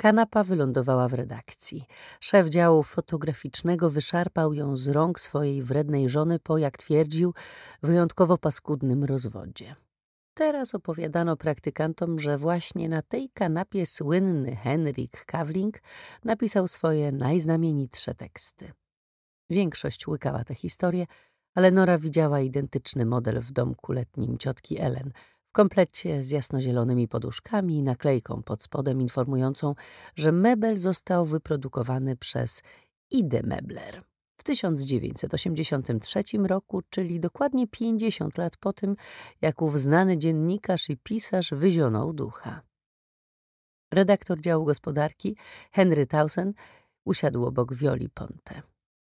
Kanapa wylądowała w redakcji. Szef działu fotograficznego wyszarpał ją z rąk swojej wrednej żony po, jak twierdził, wyjątkowo paskudnym rozwodzie. Teraz opowiadano praktykantom, że właśnie na tej kanapie słynny Henryk Kawling napisał swoje najznamienitsze teksty. Większość łykała te historie, ale Nora widziała identyczny model w domku letnim ciotki Ellen, w komplecie z jasnozielonymi poduszkami i naklejką pod spodem informującą, że mebel został wyprodukowany przez Ide Mebler. W 1983 roku, czyli dokładnie 50 lat po tym, jak ów znany dziennikarz i pisarz wyzionął ducha. Redaktor działu gospodarki Henry Towson usiadł obok Violi Ponte.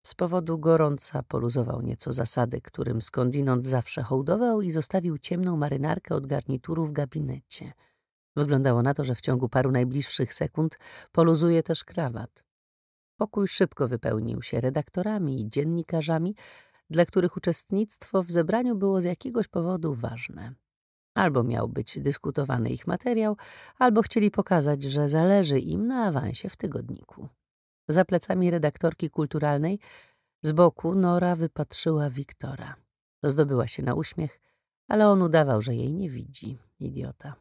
Z powodu gorąca poluzował nieco zasady, którym skądinąd zawsze hołdował i zostawił ciemną marynarkę od garnituru w gabinecie. Wyglądało na to, że w ciągu paru najbliższych sekund poluzuje też krawat. Pokój szybko wypełnił się redaktorami i dziennikarzami, dla których uczestnictwo w zebraniu było z jakiegoś powodu ważne. Albo miał być dyskutowany ich materiał, albo chcieli pokazać, że zależy im na awansie w tygodniku. Za plecami redaktorki kulturalnej z boku Nora wypatrzyła Wiktora. Zdobyła się na uśmiech, ale on udawał, że jej nie widzi. Idiota.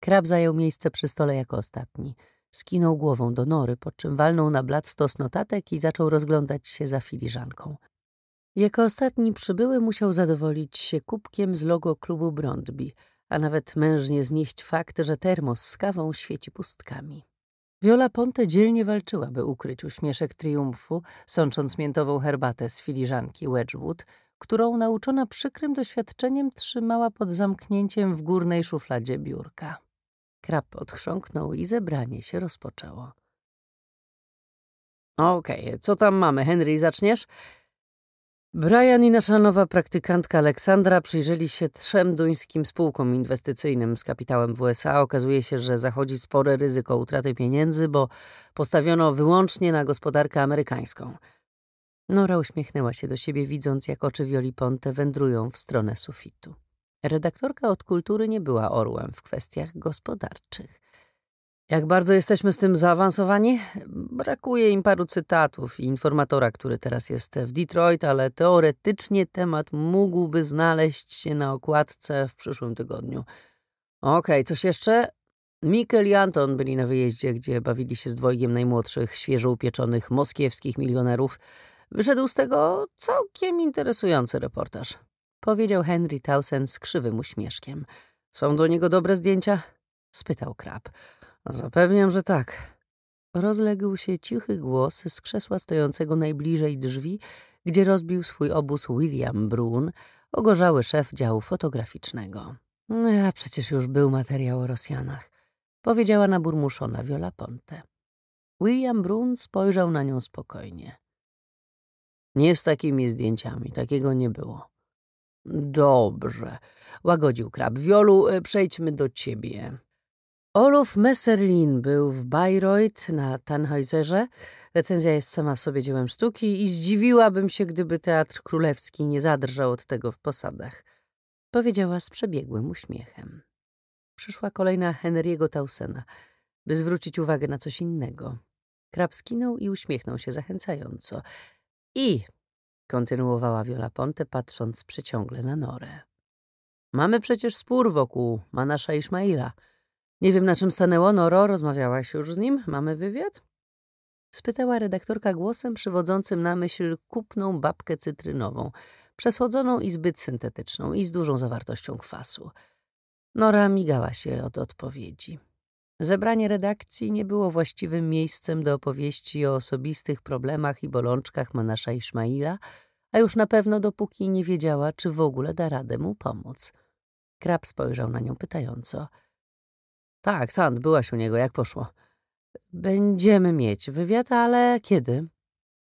Krab zajął miejsce przy stole jako ostatni. Skinął głową do Nory, po czym walnął na blat stos notatek i zaczął rozglądać się za filiżanką. Jako ostatni przybyły musiał zadowolić się kubkiem z logo klubu Brondby, a nawet mężnie znieść fakt, że termos z kawą świeci pustkami. Viola Ponte dzielnie walczyła, by ukryć uśmieszek triumfu, sącząc miętową herbatę z filiżanki Wedgwood, którą nauczona przykrym doświadczeniem trzymała pod zamknięciem w górnej szufladzie biurka. Krab odchrząknął i zebranie się rozpoczęło. Okej, okay, co tam mamy, Henry, zaczniesz? Brian i nasza nowa praktykantka Aleksandra przyjrzeli się trzem duńskim spółkom inwestycyjnym z kapitałem w USA. Okazuje się, że zachodzi spore ryzyko utraty pieniędzy, bo postawiono wyłącznie na gospodarkę amerykańską. Nora uśmiechnęła się do siebie, widząc, jak oczy Violi Ponte wędrują w stronę sufitu. Redaktorka od kultury nie była orłem w kwestiach gospodarczych. Jak bardzo jesteśmy z tym zaawansowani? Brakuje im paru cytatów i informatora, który teraz jest w Detroit, ale teoretycznie temat mógłby znaleźć się na okładce w przyszłym tygodniu. Okej, okay, coś jeszcze? Mikkel i Anton byli na wyjeździe, gdzie bawili się z dwojgiem najmłodszych, świeżo upieczonych moskiewskich milionerów. Wyszedł z tego całkiem interesujący reportaż. Powiedział Henry Towson z krzywym uśmieszkiem. Są do niego dobre zdjęcia? Spytał Krab. Zapewniam, że tak. Rozległ się cichy głos z krzesła stojącego najbliżej drzwi, gdzie rozbił swój obóz William Brun, ogorzały szef działu fotograficznego. No A przecież już był materiał o Rosjanach, powiedziała naburmuszona Viola Ponte. William Brun spojrzał na nią spokojnie. Nie z takimi zdjęciami, takiego nie było. Dobrze, łagodził krab. Wiolu, y, przejdźmy do ciebie. Oluf Messerlin był w Bayreuth na Tannhäuserze. Recenzja jest sama w sobie dziełem sztuki i zdziwiłabym się, gdyby Teatr Królewski nie zadrżał od tego w posadach. Powiedziała z przebiegłym uśmiechem. Przyszła kolejna Henry'ego Tausena, by zwrócić uwagę na coś innego. Krab skinął i uśmiechnął się zachęcająco. I, kontynuowała Viola Ponte, patrząc przeciągle na Norę. Mamy przecież spór wokół Manasza Ismaila – nie wiem, na czym stanęło, Noro. Rozmawiałaś już z nim? Mamy wywiad? Spytała redaktorka głosem przywodzącym na myśl kupną babkę cytrynową, przesłodzoną i zbyt syntetyczną i z dużą zawartością kwasu. Nora migała się od odpowiedzi. Zebranie redakcji nie było właściwym miejscem do opowieści o osobistych problemach i bolączkach Manasza Ismaila, a już na pewno dopóki nie wiedziała, czy w ogóle da radę mu pomóc. Krab spojrzał na nią pytająco – tak, Sand, byłaś u niego, jak poszło? Będziemy mieć wywiad, ale kiedy?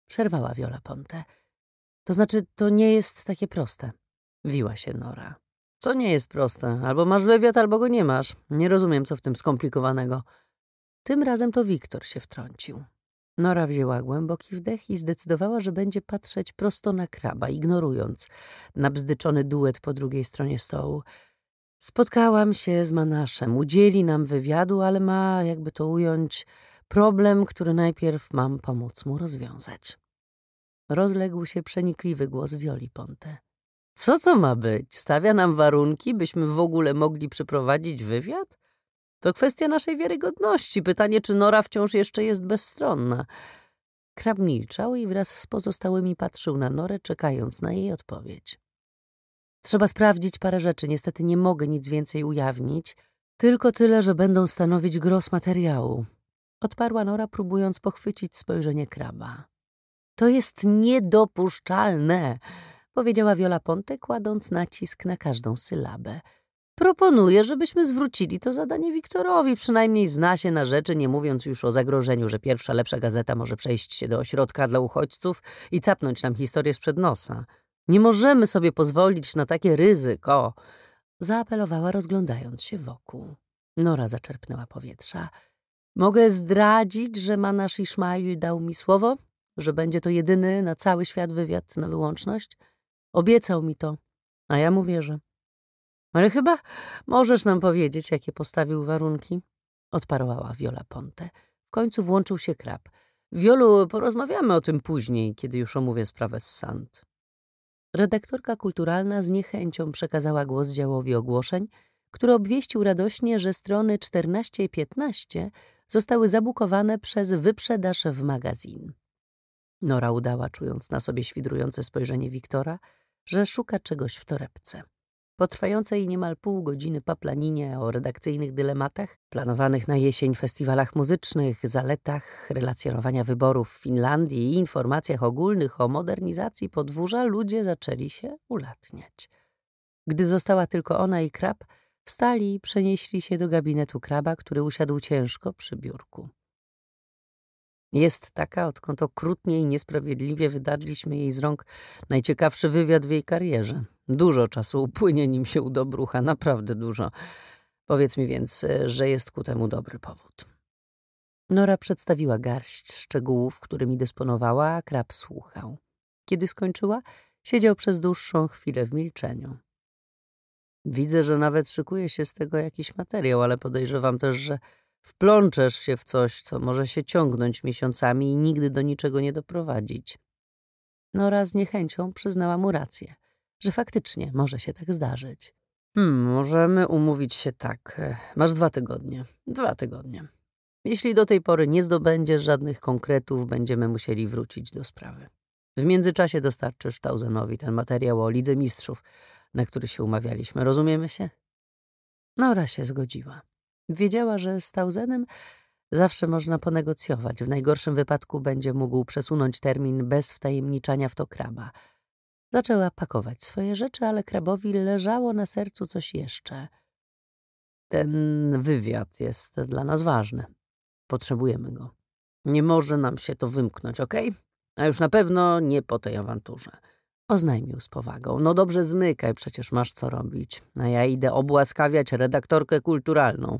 Przerwała Viola Ponte. To znaczy, to nie jest takie proste. Wiła się Nora. Co nie jest proste? Albo masz wywiad, albo go nie masz. Nie rozumiem, co w tym skomplikowanego. Tym razem to Wiktor się wtrącił. Nora wzięła głęboki wdech i zdecydowała, że będzie patrzeć prosto na kraba, ignorując nabzdyczony duet po drugiej stronie stołu. Spotkałam się z Manaszem, udzieli nam wywiadu, ale ma, jakby to ująć, problem, który najpierw mam pomóc mu rozwiązać. Rozległ się przenikliwy głos Violi Ponte. Co to ma być? Stawia nam warunki, byśmy w ogóle mogli przeprowadzić wywiad? To kwestia naszej wiarygodności. Pytanie, czy Nora wciąż jeszcze jest bezstronna. Krab milczał i wraz z pozostałymi patrzył na Norę, czekając na jej odpowiedź. Trzeba sprawdzić parę rzeczy, niestety nie mogę nic więcej ujawnić, tylko tyle, że będą stanowić gros materiału. Odparła Nora, próbując pochwycić spojrzenie kraba. To jest niedopuszczalne, powiedziała Viola Ponte, kładąc nacisk na każdą sylabę. Proponuję, żebyśmy zwrócili to zadanie Wiktorowi, przynajmniej zna się na rzeczy, nie mówiąc już o zagrożeniu, że pierwsza lepsza gazeta może przejść się do ośrodka dla uchodźców i capnąć nam historię sprzed nosa. Nie możemy sobie pozwolić na takie ryzyko, zaapelowała rozglądając się wokół. Nora zaczerpnęła powietrza. Mogę zdradzić, że Manasz Ishmael dał mi słowo, że będzie to jedyny na cały świat wywiad na wyłączność? Obiecał mi to, a ja mu wierzę. Ale chyba możesz nam powiedzieć, jakie postawił warunki? Odparowała Viola Ponte. W końcu włączył się krab. Wiolu, porozmawiamy o tym później, kiedy już omówię sprawę z Sand. Redaktorka kulturalna z niechęcią przekazała głos działowi ogłoszeń, który obwieścił radośnie, że strony 14 i 15 zostały zabukowane przez wyprzedaż w magazin. Nora udała, czując na sobie świdrujące spojrzenie Wiktora, że szuka czegoś w torebce. Po trwającej niemal pół godziny paplaninie o redakcyjnych dylematach, planowanych na jesień festiwalach muzycznych, zaletach relacjonowania wyborów w Finlandii i informacjach ogólnych o modernizacji podwórza, ludzie zaczęli się ulatniać. Gdy została tylko ona i krab, wstali i przenieśli się do gabinetu kraba, który usiadł ciężko przy biurku. Jest taka, odkąd okrutnie i niesprawiedliwie wydarliśmy jej z rąk najciekawszy wywiad w jej karierze. Dużo czasu upłynie, nim się udobrucha, naprawdę dużo. Powiedz mi więc, e, że jest ku temu dobry powód. Nora przedstawiła garść szczegółów, którymi dysponowała, a krab słuchał. Kiedy skończyła, siedział przez dłuższą chwilę w milczeniu. Widzę, że nawet szykuje się z tego jakiś materiał, ale podejrzewam też, że Wplączesz się w coś, co może się ciągnąć miesiącami i nigdy do niczego nie doprowadzić. Nora z niechęcią przyznała mu rację, że faktycznie może się tak zdarzyć. Hmm, możemy umówić się tak. Masz dwa tygodnie. Dwa tygodnie. Jeśli do tej pory nie zdobędziesz żadnych konkretów, będziemy musieli wrócić do sprawy. W międzyczasie dostarczysz Tauzenowi ten materiał o Lidze Mistrzów, na który się umawialiśmy. Rozumiemy się? Nora się zgodziła. Wiedziała, że z Tauzenem zawsze można ponegocjować. W najgorszym wypadku będzie mógł przesunąć termin bez wtajemniczania w to kraba. Zaczęła pakować swoje rzeczy, ale krabowi leżało na sercu coś jeszcze. Ten wywiad jest dla nas ważny. Potrzebujemy go. Nie może nam się to wymknąć, ok? A już na pewno nie po tej awanturze. Oznajmił z powagą. No dobrze, zmykaj, przecież masz co robić. A ja idę obłaskawiać redaktorkę kulturalną.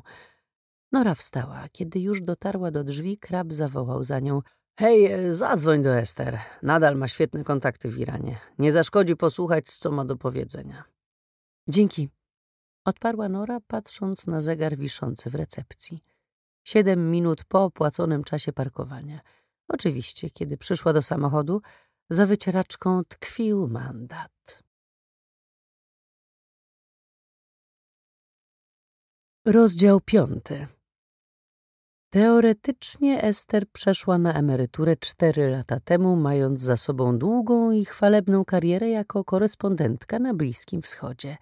Nora wstała. Kiedy już dotarła do drzwi, krab zawołał za nią. Hej, e, zadzwoń do Ester. Nadal ma świetne kontakty w Iranie. Nie zaszkodzi posłuchać, co ma do powiedzenia. Dzięki. Odparła Nora, patrząc na zegar wiszący w recepcji. Siedem minut po opłaconym czasie parkowania. Oczywiście, kiedy przyszła do samochodu, za wycieraczką tkwił mandat. Rozdział piąty Teoretycznie Ester przeszła na emeryturę cztery lata temu, mając za sobą długą i chwalebną karierę jako korespondentka na Bliskim Wschodzie –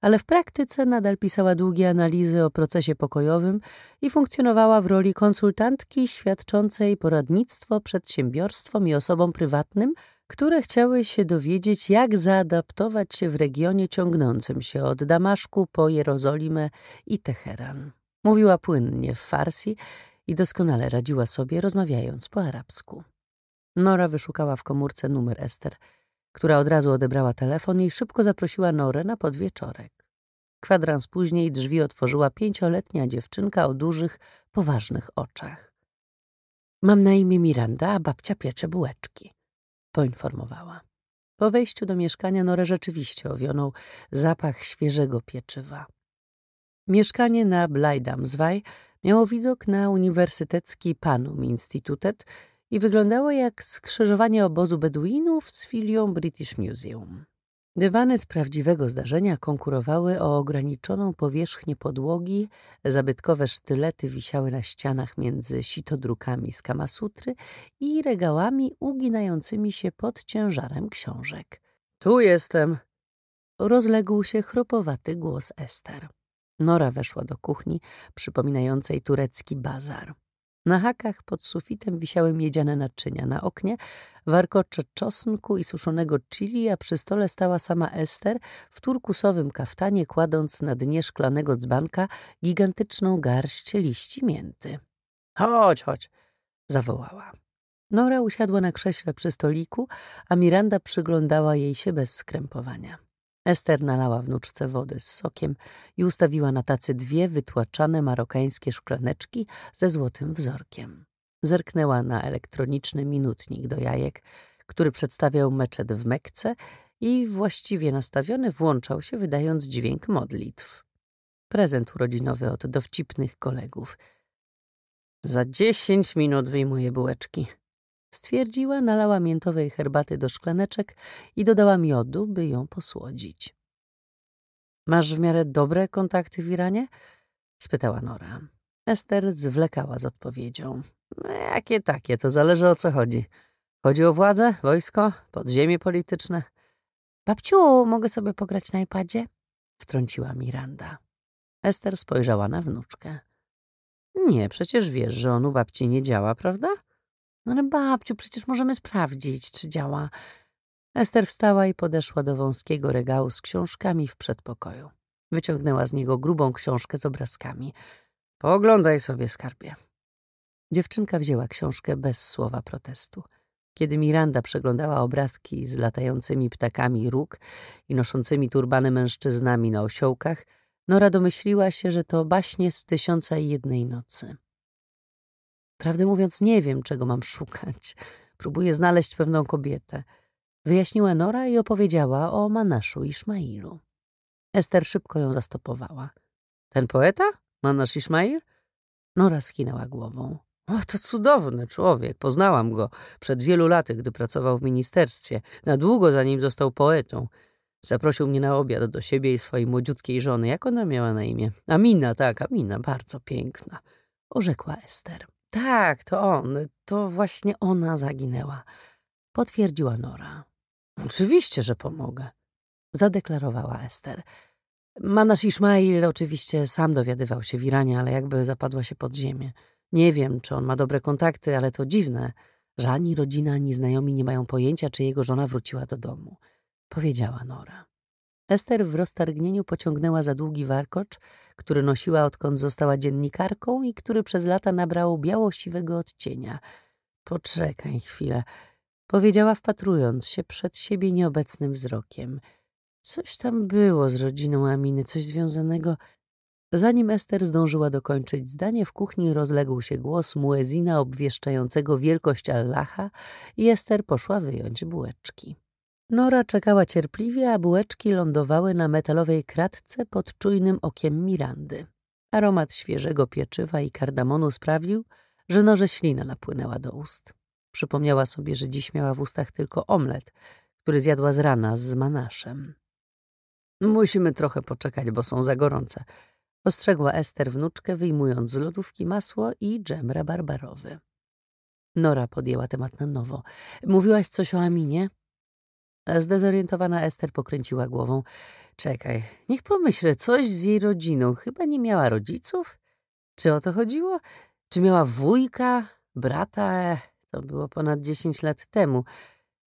ale w praktyce nadal pisała długie analizy o procesie pokojowym i funkcjonowała w roli konsultantki świadczącej poradnictwo przedsiębiorstwom i osobom prywatnym, które chciały się dowiedzieć, jak zaadaptować się w regionie ciągnącym się od Damaszku po Jerozolimę i Teheran. Mówiła płynnie w farsi i doskonale radziła sobie, rozmawiając po arabsku. Nora wyszukała w komórce numer Ester – która od razu odebrała telefon i szybko zaprosiła Norę na podwieczorek. Kwadrans później drzwi otworzyła pięcioletnia dziewczynka o dużych, poważnych oczach. Mam na imię Miranda, a babcia piecze bułeczki, poinformowała. Po wejściu do mieszkania Norę rzeczywiście owionął zapach świeżego pieczywa. Mieszkanie na Blajdamzwaj miało widok na uniwersytecki Panum Institutet i wyglądało jak skrzyżowanie obozu Beduinów z filią British Museum. Dywany z prawdziwego zdarzenia konkurowały o ograniczoną powierzchnię podłogi, zabytkowe sztylety wisiały na ścianach między sitodrukami z Kamasutry i regałami uginającymi się pod ciężarem książek. — Tu jestem! — rozległ się chropowaty głos Ester. Nora weszła do kuchni, przypominającej turecki bazar. Na hakach pod sufitem wisiały miedziane naczynia. Na oknie warkocze czosnku i suszonego chili, a przy stole stała sama Ester w turkusowym kaftanie, kładąc na dnie szklanego dzbanka gigantyczną garść liści mięty. — Chodź, chodź! — zawołała. Nora usiadła na krześle przy stoliku, a Miranda przyglądała jej się bez skrępowania. Ester nalała wnuczce wody z sokiem i ustawiła na tacy dwie wytłaczane marokańskie szklaneczki ze złotym wzorkiem. Zerknęła na elektroniczny minutnik do jajek, który przedstawiał meczet w Mekce i właściwie nastawiony włączał się, wydając dźwięk modlitw. Prezent urodzinowy od dowcipnych kolegów. Za dziesięć minut wyjmuję bułeczki, Stwierdziła, nalała miętowej herbaty do szklaneczek i dodała miodu, by ją posłodzić. Masz w miarę dobre kontakty w Iranie? spytała Nora. Ester zwlekała z odpowiedzią. No, jakie takie, to zależy o co chodzi. Chodzi o władzę, wojsko, podziemie polityczne. Babciu, mogę sobie pograć na iPadzie? wtrąciła Miranda. Ester spojrzała na wnuczkę. Nie, przecież wiesz, że on u babci nie działa, prawda? No ale babciu, przecież możemy sprawdzić, czy działa. Ester wstała i podeszła do wąskiego regału z książkami w przedpokoju. Wyciągnęła z niego grubą książkę z obrazkami. Poglądaj sobie, skarbie. Dziewczynka wzięła książkę bez słowa protestu. Kiedy Miranda przeglądała obrazki z latającymi ptakami róg i noszącymi turbany mężczyznami na osiołkach, Nora domyśliła się, że to baśnie z Tysiąca i Jednej Nocy. Prawdę mówiąc, nie wiem, czego mam szukać. Próbuję znaleźć pewną kobietę. Wyjaśniła Nora i opowiedziała o Manaszu Ismailu. Ester szybko ją zastopowała. Ten poeta? Manasz Ismail? Nora skinęła głową. O, to cudowny człowiek. Poznałam go przed wielu laty, gdy pracował w ministerstwie. Na długo zanim został poetą. Zaprosił mnie na obiad do siebie i swojej młodziutkiej żony. Jak ona miała na imię? Amina, tak, Amina, bardzo piękna. Orzekła Ester. Tak, to on, to właśnie ona zaginęła, potwierdziła Nora. Oczywiście, że pomogę, zadeklarowała Ester. Manasz Ismail oczywiście sam dowiadywał się w Iranie, ale jakby zapadła się pod ziemię. Nie wiem, czy on ma dobre kontakty, ale to dziwne, że ani rodzina, ani znajomi nie mają pojęcia, czy jego żona wróciła do domu, powiedziała Nora. Ester w roztargnieniu pociągnęła za długi warkocz, który nosiła odkąd została dziennikarką i który przez lata nabrał białościwego odcienia. Poczekaj chwilę, powiedziała wpatrując się przed siebie nieobecnym wzrokiem. Coś tam było z rodziną Aminy, coś związanego... Zanim Ester zdążyła dokończyć zdanie, w kuchni rozległ się głos muezina obwieszczającego wielkość Allaha i Ester poszła wyjąć bułeczki. Nora czekała cierpliwie, a bułeczki lądowały na metalowej kratce pod czujnym okiem Mirandy. Aromat świeżego pieczywa i kardamonu sprawił, że noże ślina napłynęła do ust. Przypomniała sobie, że dziś miała w ustach tylko omlet, który zjadła z rana z manaszem. Musimy trochę poczekać, bo są za gorące. Ostrzegła Ester wnuczkę, wyjmując z lodówki masło i dżem rabarbarowy. Nora podjęła temat na nowo. Mówiłaś coś o Aminie? Zdezorientowana Ester pokręciła głową. Czekaj, niech pomyślę, coś z jej rodziną. Chyba nie miała rodziców? Czy o to chodziło? Czy miała wujka, brata? To było ponad dziesięć lat temu.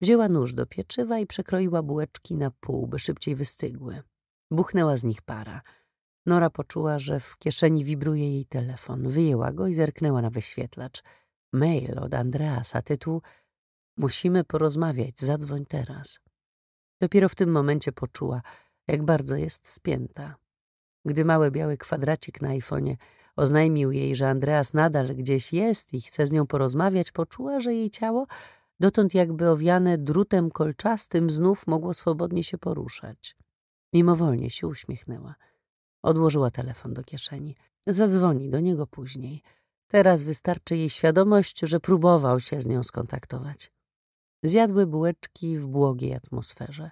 Wzięła nóż do pieczywa i przekroiła bułeczki na pół, by szybciej wystygły. Buchnęła z nich para. Nora poczuła, że w kieszeni wibruje jej telefon. Wyjęła go i zerknęła na wyświetlacz. Mail od Andreasa, tytuł Musimy porozmawiać, zadzwoń teraz. Dopiero w tym momencie poczuła, jak bardzo jest spięta. Gdy mały biały kwadracik na iPhone'ie oznajmił jej, że Andreas nadal gdzieś jest i chce z nią porozmawiać, poczuła, że jej ciało, dotąd jakby owiane drutem kolczastym, znów mogło swobodnie się poruszać. Mimowolnie się uśmiechnęła. Odłożyła telefon do kieszeni. Zadzwoni do niego później. Teraz wystarczy jej świadomość, że próbował się z nią skontaktować. Zjadły bułeczki w błogiej atmosferze.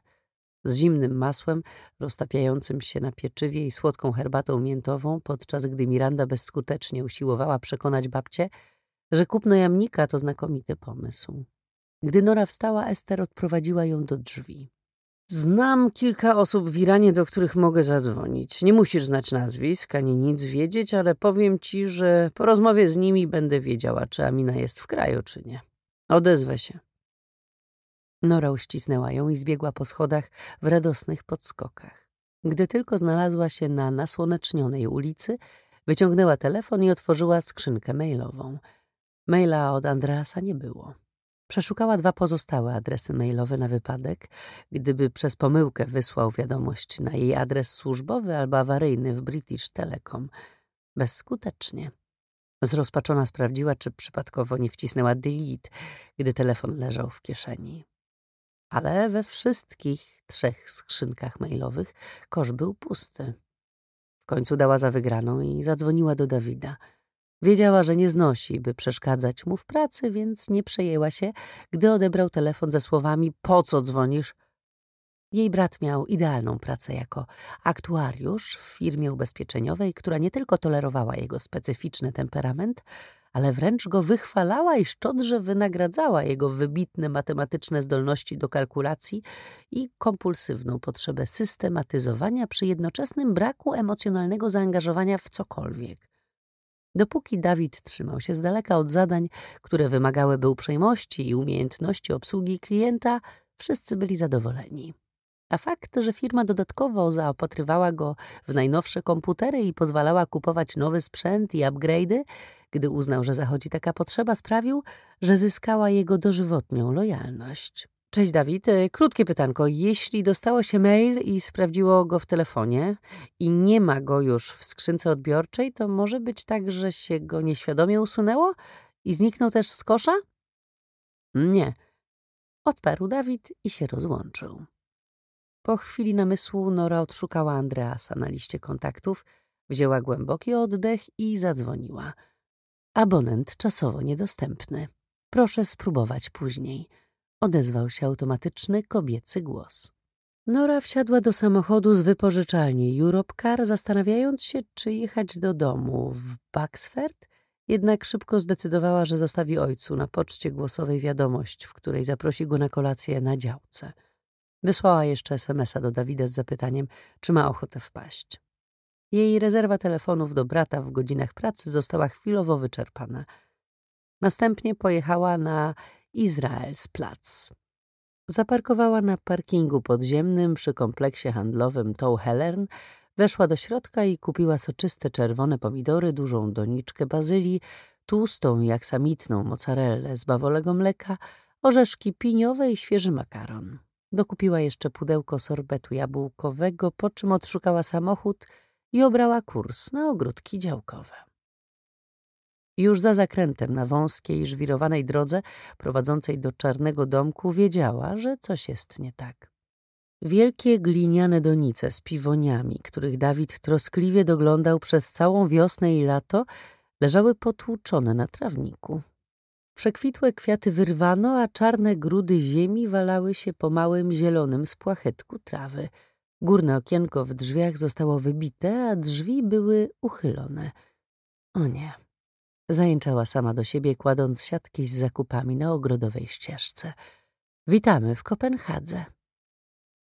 Z zimnym masłem, roztapiającym się na pieczywie i słodką herbatą miętową, podczas gdy Miranda bezskutecznie usiłowała przekonać babcię, że kupno jamnika to znakomity pomysł. Gdy Nora wstała, Ester odprowadziła ją do drzwi. Znam kilka osób w Iranie, do których mogę zadzwonić. Nie musisz znać nazwisk ani nic wiedzieć, ale powiem ci, że po rozmowie z nimi będę wiedziała, czy Amina jest w kraju, czy nie. Odezwę się. Nora uścisnęła ją i zbiegła po schodach w radosnych podskokach. Gdy tylko znalazła się na nasłonecznionej ulicy, wyciągnęła telefon i otworzyła skrzynkę mailową. Maila od Andreasa nie było. Przeszukała dwa pozostałe adresy mailowe na wypadek, gdyby przez pomyłkę wysłał wiadomość na jej adres służbowy albo awaryjny w British Telecom. Bezskutecznie. Zrozpaczona sprawdziła, czy przypadkowo nie wcisnęła delete, gdy telefon leżał w kieszeni ale we wszystkich trzech skrzynkach mailowych kosz był pusty. W końcu dała za wygraną i zadzwoniła do Dawida. Wiedziała, że nie znosi, by przeszkadzać mu w pracy, więc nie przejęła się, gdy odebrał telefon ze słowami – po co dzwonisz? Jej brat miał idealną pracę jako aktuariusz w firmie ubezpieczeniowej, która nie tylko tolerowała jego specyficzny temperament – ale wręcz go wychwalała i szczodrze wynagradzała jego wybitne matematyczne zdolności do kalkulacji i kompulsywną potrzebę systematyzowania przy jednoczesnym braku emocjonalnego zaangażowania w cokolwiek. Dopóki Dawid trzymał się z daleka od zadań, które wymagałyby uprzejmości i umiejętności obsługi klienta, wszyscy byli zadowoleni. A fakt, że firma dodatkowo zaopatrywała go w najnowsze komputery i pozwalała kupować nowy sprzęt i upgrade'y, gdy uznał, że zachodzi taka potrzeba, sprawił, że zyskała jego dożywotnią lojalność. Cześć Dawid, y, krótkie pytanko. Jeśli dostało się mail i sprawdziło go w telefonie i nie ma go już w skrzynce odbiorczej, to może być tak, że się go nieświadomie usunęło i zniknął też z kosza? Nie. Odparł Dawid i się rozłączył. Po chwili namysłu Nora odszukała Andreasa na liście kontaktów, wzięła głęboki oddech i zadzwoniła. Abonent czasowo niedostępny. Proszę spróbować później. Odezwał się automatyczny kobiecy głos. Nora wsiadła do samochodu z wypożyczalni Europcar, zastanawiając się, czy jechać do domu w Baxford, jednak szybko zdecydowała, że zostawi ojcu na poczcie głosowej wiadomość, w której zaprosi go na kolację na działce. Wysłała jeszcze smsa do Dawida z zapytaniem, czy ma ochotę wpaść. Jej rezerwa telefonów do brata w godzinach pracy została chwilowo wyczerpana. Następnie pojechała na plac. Zaparkowała na parkingu podziemnym przy kompleksie handlowym Helern, weszła do środka i kupiła soczyste czerwone pomidory, dużą doniczkę bazylii, tłustą jak samitną mozzarellę z bawolego mleka, orzeszki piniowe i świeży makaron. Dokupiła jeszcze pudełko sorbetu jabłkowego, po czym odszukała samochód i obrała kurs na ogródki działkowe. Już za zakrętem na wąskiej, żwirowanej drodze prowadzącej do czarnego domku wiedziała, że coś jest nie tak. Wielkie gliniane donice z piwoniami, których Dawid troskliwie doglądał przez całą wiosnę i lato, leżały potłuczone na trawniku. Przekwitłe kwiaty wyrwano, a czarne grudy ziemi walały się po małym zielonym spłachetku trawy. Górne okienko w drzwiach zostało wybite, a drzwi były uchylone. O nie. Zajęczała sama do siebie, kładąc siatki z zakupami na ogrodowej ścieżce. Witamy w Kopenhadze.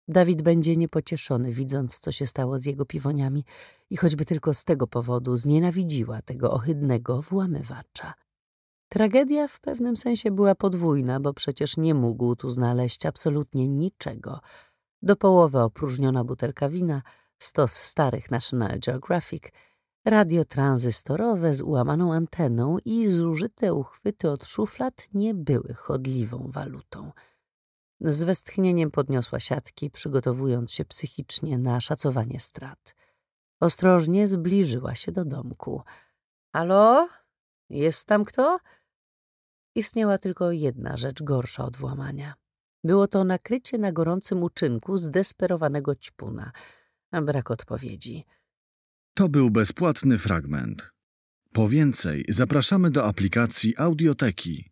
Dawid będzie niepocieszony, widząc, co się stało z jego piwoniami i choćby tylko z tego powodu znienawidziła tego ohydnego włamywacza. Tragedia w pewnym sensie była podwójna, bo przecież nie mógł tu znaleźć absolutnie niczego. Do połowy opróżniona butelka wina, stos starych National Geographic, radio tranzystorowe z ułamaną anteną i zużyte uchwyty od szuflad nie były chodliwą walutą. Z westchnieniem podniosła siatki, przygotowując się psychicznie na szacowanie strat. Ostrożnie zbliżyła się do domku. — Halo? Jest tam kto? Istniała tylko jedna rzecz gorsza od włamania. Było to nakrycie na gorącym uczynku zdesperowanego ćpuna. Brak odpowiedzi. To był bezpłatny fragment. Po więcej zapraszamy do aplikacji Audioteki.